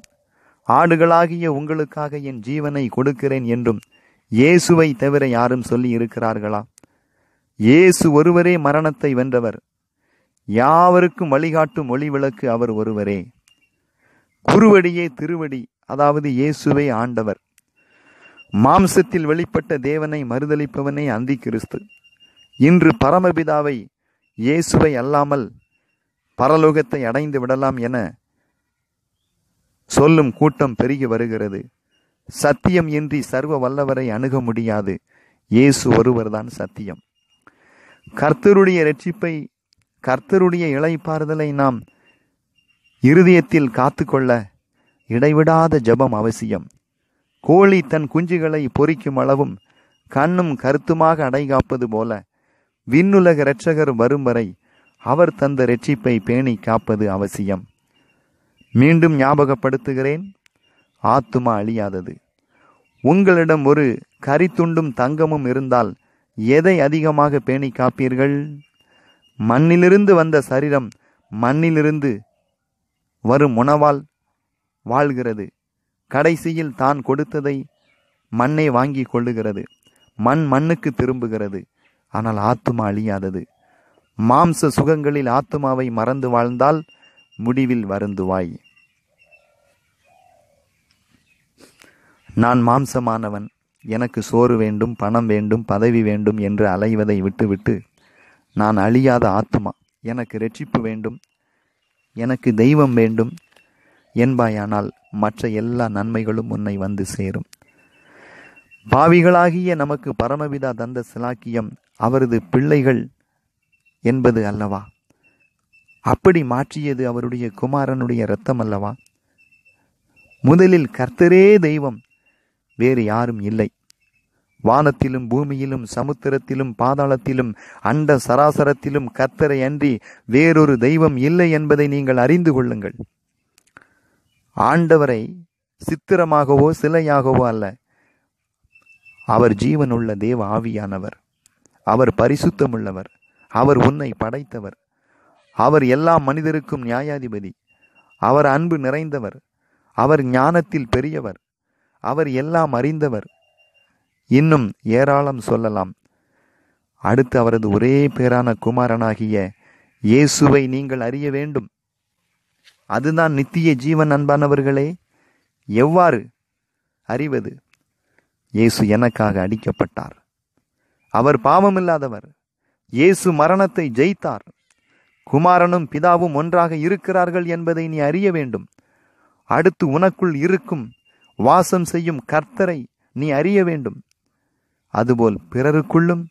ஆடுகளாகிய உங்களுக்காக என் ஜீவனை கொடுக்கிறேன் என்றும் இயேசுவை தவிர யாரும் சொல்லி இருக்கிறார்களா இயேசு ஒருவரே மரணத்தை வென்றவர் யாவருக்கும் வழிகாட்டும் ஒளி விளக்கு அவர் ஒருவரே குருவடியே திருவடி அதாவது இயேசுவை ஆண்டவர் மாம்சத்தில் வெளிப்பட்ட தேவனை மறுதளிப்பவனே அந்தி கிறிஸ்து இன்று பரமபிதாவை இயேசுவை அல்லாமல் பரலோகத்தை அடைந்து விடலாம் என சொல்லும் கூட்டம் பெருகி வருகிறது சத்தியம் இன்றி சர்வ வல்லவரை அணுக முடியாது இயேசு ஒருவர்தான் சத்தியம் கர்த்தருடைய ரட்சிப்பை கர்த்தருடைய இலைப்பாறுதலை நாம் இருதயத்தில் காத்துக்கொள்ள இடைவிடாத ஜபம் அவசியம் கோழி தன் குஞ்சுகளை பொறிக்கும் அளவும் கண்ணும் கருத்துமாக அடைகாப்பது போல விண்ணுலக இரட்சகர் வரும் வரை அவர் தந்த இரட்சிப்பை பேணி காப்பது அவசியம் மீண்டும் ஞாபகப்படுத்துகிறேன் ஆத்துமா அழியாதது உங்களிடம் ஒரு கரித்துண்டும் தங்கமும் இருந்தால் எதை அதிகமாக பேணி காப்பீர்கள் மண்ணிலிருந்து வந்த சரீரம் மண்ணிலிருந்து வரும் உணவால் வாழ்கிறது கடைசியில் தான் கொடுத்ததை மண்ணை வாங்கி கொள்ளுகிறது மண் மண்ணுக்கு திரும்புகிறது ஆனால் ஆத்துமா அழியாதது மாம்ச சுகங்களில் ஆத்துமாவை மறந்து வாழ்ந்தால் முடிவில் வருந்துவாய் நான் மாம்சமானவன் எனக்கு சோறு வேண்டும் பணம் வேண்டும் பதவி வேண்டும் என்று அலைவதை விட்டுவிட்டு நான் அழியாத ஆத்மா எனக்கு ரட்சிப்பு வேண்டும் எனக்கு தெய்வம் வேண்டும் என்பாயானால் மற்ற எல்லா நன்மைகளும் உன்னை வந்து சேரும் பாவிகளாகிய நமக்கு பரமபிதா தந்த சிலாக்கியம் அவரது பிள்ளைகள் என்பது அல்லவா அப்படி மாற்றியது அவருடைய குமாரனுடைய இரத்தம் அல்லவா முதலில் கர்த்தரே தெய்வம் வேறு யாரும் இல்லை வானத்திலும் பூமியிலும் சமுத்திரத்திலும் பாதாளத்திலும் அண்ட சராசரத்திலும் கர்த்தரை அன்றி வேறொரு தெய்வம் இல்லை என்பதை நீங்கள் அறிந்து கொள்ளுங்கள் ஆண்டவரை சித்திரமாகவோ சிலையாகவோ அல்ல அவர் ஜீவனுள்ள தேவ ஆவியானவர் அவர் பரிசுத்தமுள்ளவர் அவர் உன்னை படைத்தவர் அவர் எல்லா மனிதருக்கும் நியாயாதிபதி அவர் அன்பு நிறைந்தவர் அவர் ஞானத்தில் பெரியவர் அவர் எல்லாம் அறிந்தவர் இன்னும் ஏராளம் சொல்லலாம் அடுத்து அவரது ஒரே பேரான குமாரனாகிய இயேசுவை நீங்கள் அறிய வேண்டும் அதுதான் நித்திய ஜீவன் அன்பானவர்களே எவ்வாறு அறிவது இயேசு எனக்காக அடிக்கப்பட்டார் அவர் பாவமில்லாதவர் இயேசு மரணத்தை ஜெயித்தார் குமாரனும் பிதாவும் ஒன்றாக இருக்கிறார்கள் என்பதை நீ அறிய வேண்டும் அடுத்து உனக்குள் இருக்கும் வாசம் செய்யும் கர்த்தரை நீ அறிய வேண்டும் அதுபோல் பிறருக்குள்ளும்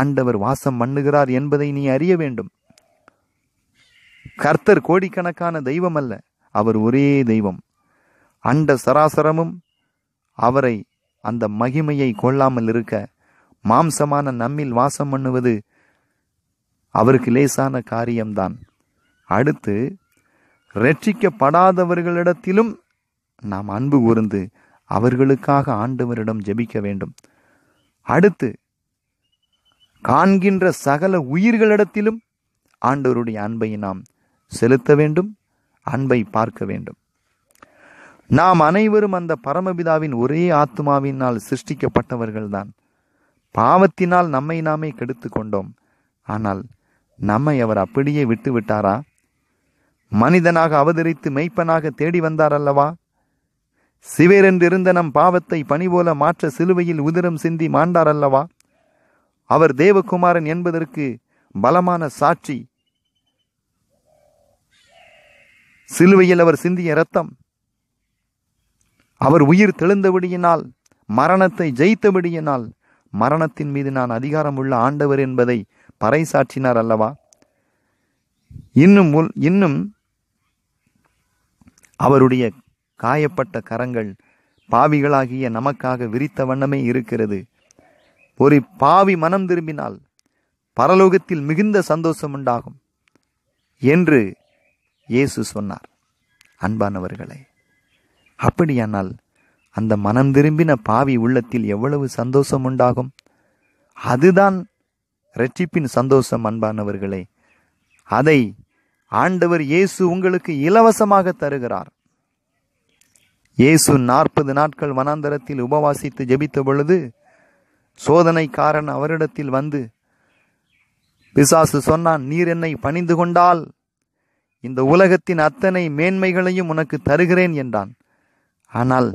ஆண்டவர் வாசம் பண்ணுகிறார் என்பதை நீ அறிய வேண்டும் கர்த்தர் கோடிக்கணக்கான தெய்வம் அல்ல அவர் ஒரே தெய்வம் அண்ட சராசரமும் அவரை அந்த மகிமையை கொள்ளாமல் இருக்க மாம்சமான நம்மில் வாசம் பண்ணுவது அவருக்கு லேசான காரியம்தான் அடுத்து ரட்சிக்கப்படாதவர்களிடத்திலும் நாம் அன்பு கூர்ந்து அவர்களுக்காக ஆண்டவரிடம் ஜெபிக்க வேண்டும் அடுத்து காண்கின்ற சகல உயிர்களிடத்திலும் ஆண்டவருடைய அன்பை நாம் செலுத்த வேண்டும் அன்பை பார்க்க வேண்டும் நாம் அனைவரும் அந்த பரமபிதாவின் ஒரே ஆத்மாவினால் சிருஷ்டிக்கப்பட்டவர்கள்தான் பாவத்தினால் நம்மை நாமே கெடுத்து கொண்டோம் ஆனால் நம்மை அவர் அப்படியே விட்டு விட்டாரா மனிதனாக அவதரித்து மெய்ப்பனாக தேடி வந்தார் அல்லவா சிவேரென்றிருந்த நம் பாவத்தை பணி போல மாற்ற சிலுவையில் உதிரம் சிந்தி மாண்டார் அல்லவா அவர் தேவகுமாரன் என்பதற்கு பலமான சாட்சி சிலுவையில் அவர் சிந்திய இரத்தம் அவர் உயிர் தெளிந்தபடியினால் மரணத்தை ஜெயித்தபடியினால் மரணத்தின் மீது நான் அதிகாரம் உள்ள ஆண்டவர் என்பதை பறைசாற்றினார் அல்லவா இன்னும் இன்னும் அவருடைய காயப்பட்ட கரங்கள் பாவிகளாகிய நமக்காக விரித்த வண்ணமே இருக்கிறது ஒரு பாவி மனம் திரும்பினால் பரலோகத்தில் மிகுந்த சந்தோஷம் உண்டாகும் என்று இயேசு சொன்னார் அன்பானவர்களே அப்படியானால் அந்த மனம் திரும்பின பாவி உள்ளத்தில் எவ்வளவு சந்தோஷம் உண்டாகும் அதுதான் ரட்சிப்பின் சந்தோஷம் அன்பானவர்களே அதை ஆண்டவர் இயேசு உங்களுக்கு இலவசமாக தருகிறார் இயேசு நாற்பது நாட்கள் வனாந்தரத்தில் உபவாசித்து ஜெபித்த பொழுது சோதனைக்காரன் அவரிடத்தில் வந்து பிசாசு சொன்னான் நீர் என்னை பணிந்து கொண்டால் இந்த உலகத்தின் அத்தனை மேன்மைகளையும் உனக்கு தருகிறேன் என்றான் ஆனால்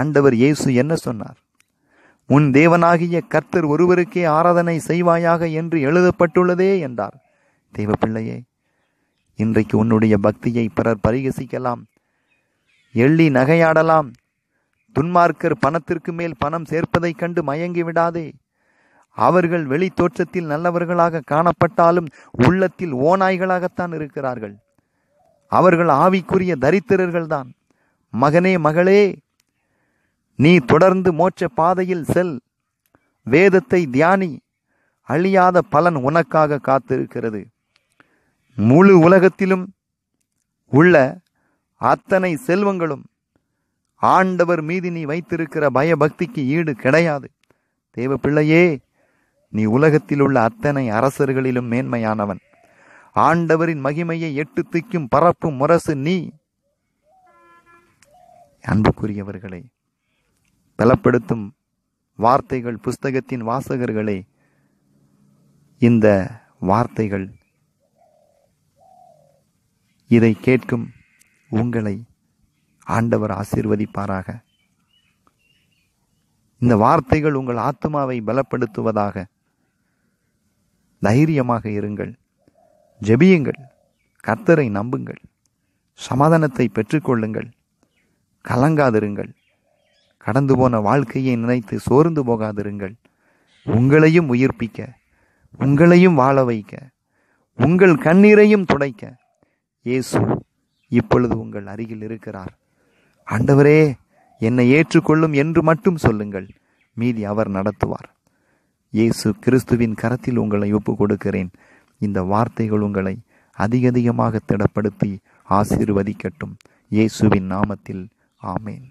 ஆண்டவர் இயேசு என்ன சொன்னார் உன் தேவனாகிய கர்த்தர் ஒருவருக்கே ஆராதனை செய்வாயாக என்று எழுதப்பட்டுள்ளதே என்றார் தெய்வ பிள்ளையே இன்றைக்கு உன்னுடைய பக்தியை பிறர் பரிகசிக்கலாம் எள்ளி நகையாடலாம் துன்மார்க்கர் பணத்திற்கு மேல் பணம் சேர்ப்பதைக் கண்டு மயங்கி விடாதே அவர்கள் வெளி தோற்றத்தில் நல்லவர்களாக காணப்பட்டாலும் உள்ளத்தில் ஓநாய்களாகத்தான் இருக்கிறார்கள் அவர்கள் ஆவிக்குரிய தரித்திரர்கள்தான் மகனே மகளே நீ தொடர்ந்து மோட்ச பாதையில் செல் வேதத்தை தியானி அழியாத பலன் உனக்காக காத்திருக்கிறது முழு உலகத்திலும் உள்ள அத்தனை செல்வங்களும் ஆண்டவர் மீது நீ வைத்திருக்கிற பயபக்திக்கு ஈடு கிடையாது தேவ பிள்ளையே நீ உலகத்தில் உள்ள அத்தனை அரசர்களிலும் மேன்மையானவன் ஆண்டவரின் மகிமையை எட்டு திக்கும் பரப்பும் முரசு நீ அன்புக்குரியவர்களை பலப்படுத்தும் வார்த்தைகள் புஸ்தகத்தின் வாசகர்களை இந்த வார்த்தைகள் இதை கேட்கும் உங்களை ஆண்டவர் ஆசீர்வதிப்பாராக இந்த வார்த்தைகள் உங்கள் ஆத்மாவை பலப்படுத்துவதாக தைரியமாக இருங்கள் ஜெபியுங்கள் கர்த்தரை நம்புங்கள் சமாதானத்தை பெற்றுக்கொள்ளுங்கள் கலங்காதிருங்கள் கடந்து போன வாழ்க்கையை நினைத்து சோர்ந்து போகாதிருங்கள் உங்களையும் உயிர்ப்பிக்க உங்களையும் வாழ வைக்க உங்கள் கண்ணீரையும் துடைக்க இயேசு இப்பொழுது உங்கள் அருகில் இருக்கிறார் ஆண்டவரே என்னை ஏற்றுக்கொள்ளும் என்று மட்டும் சொல்லுங்கள் மீதி அவர் நடத்துவார் இயேசு கிறிஸ்துவின் கரத்தில் உங்களை ஒப்பு கொடுக்கிறேன் இந்த வார்த்தைகள் உங்களை அதிகதிகமாக திடப்படுத்தி ஆசீர்வதிக்கட்டும் இயேசுவின் நாமத்தில் ஆமேன்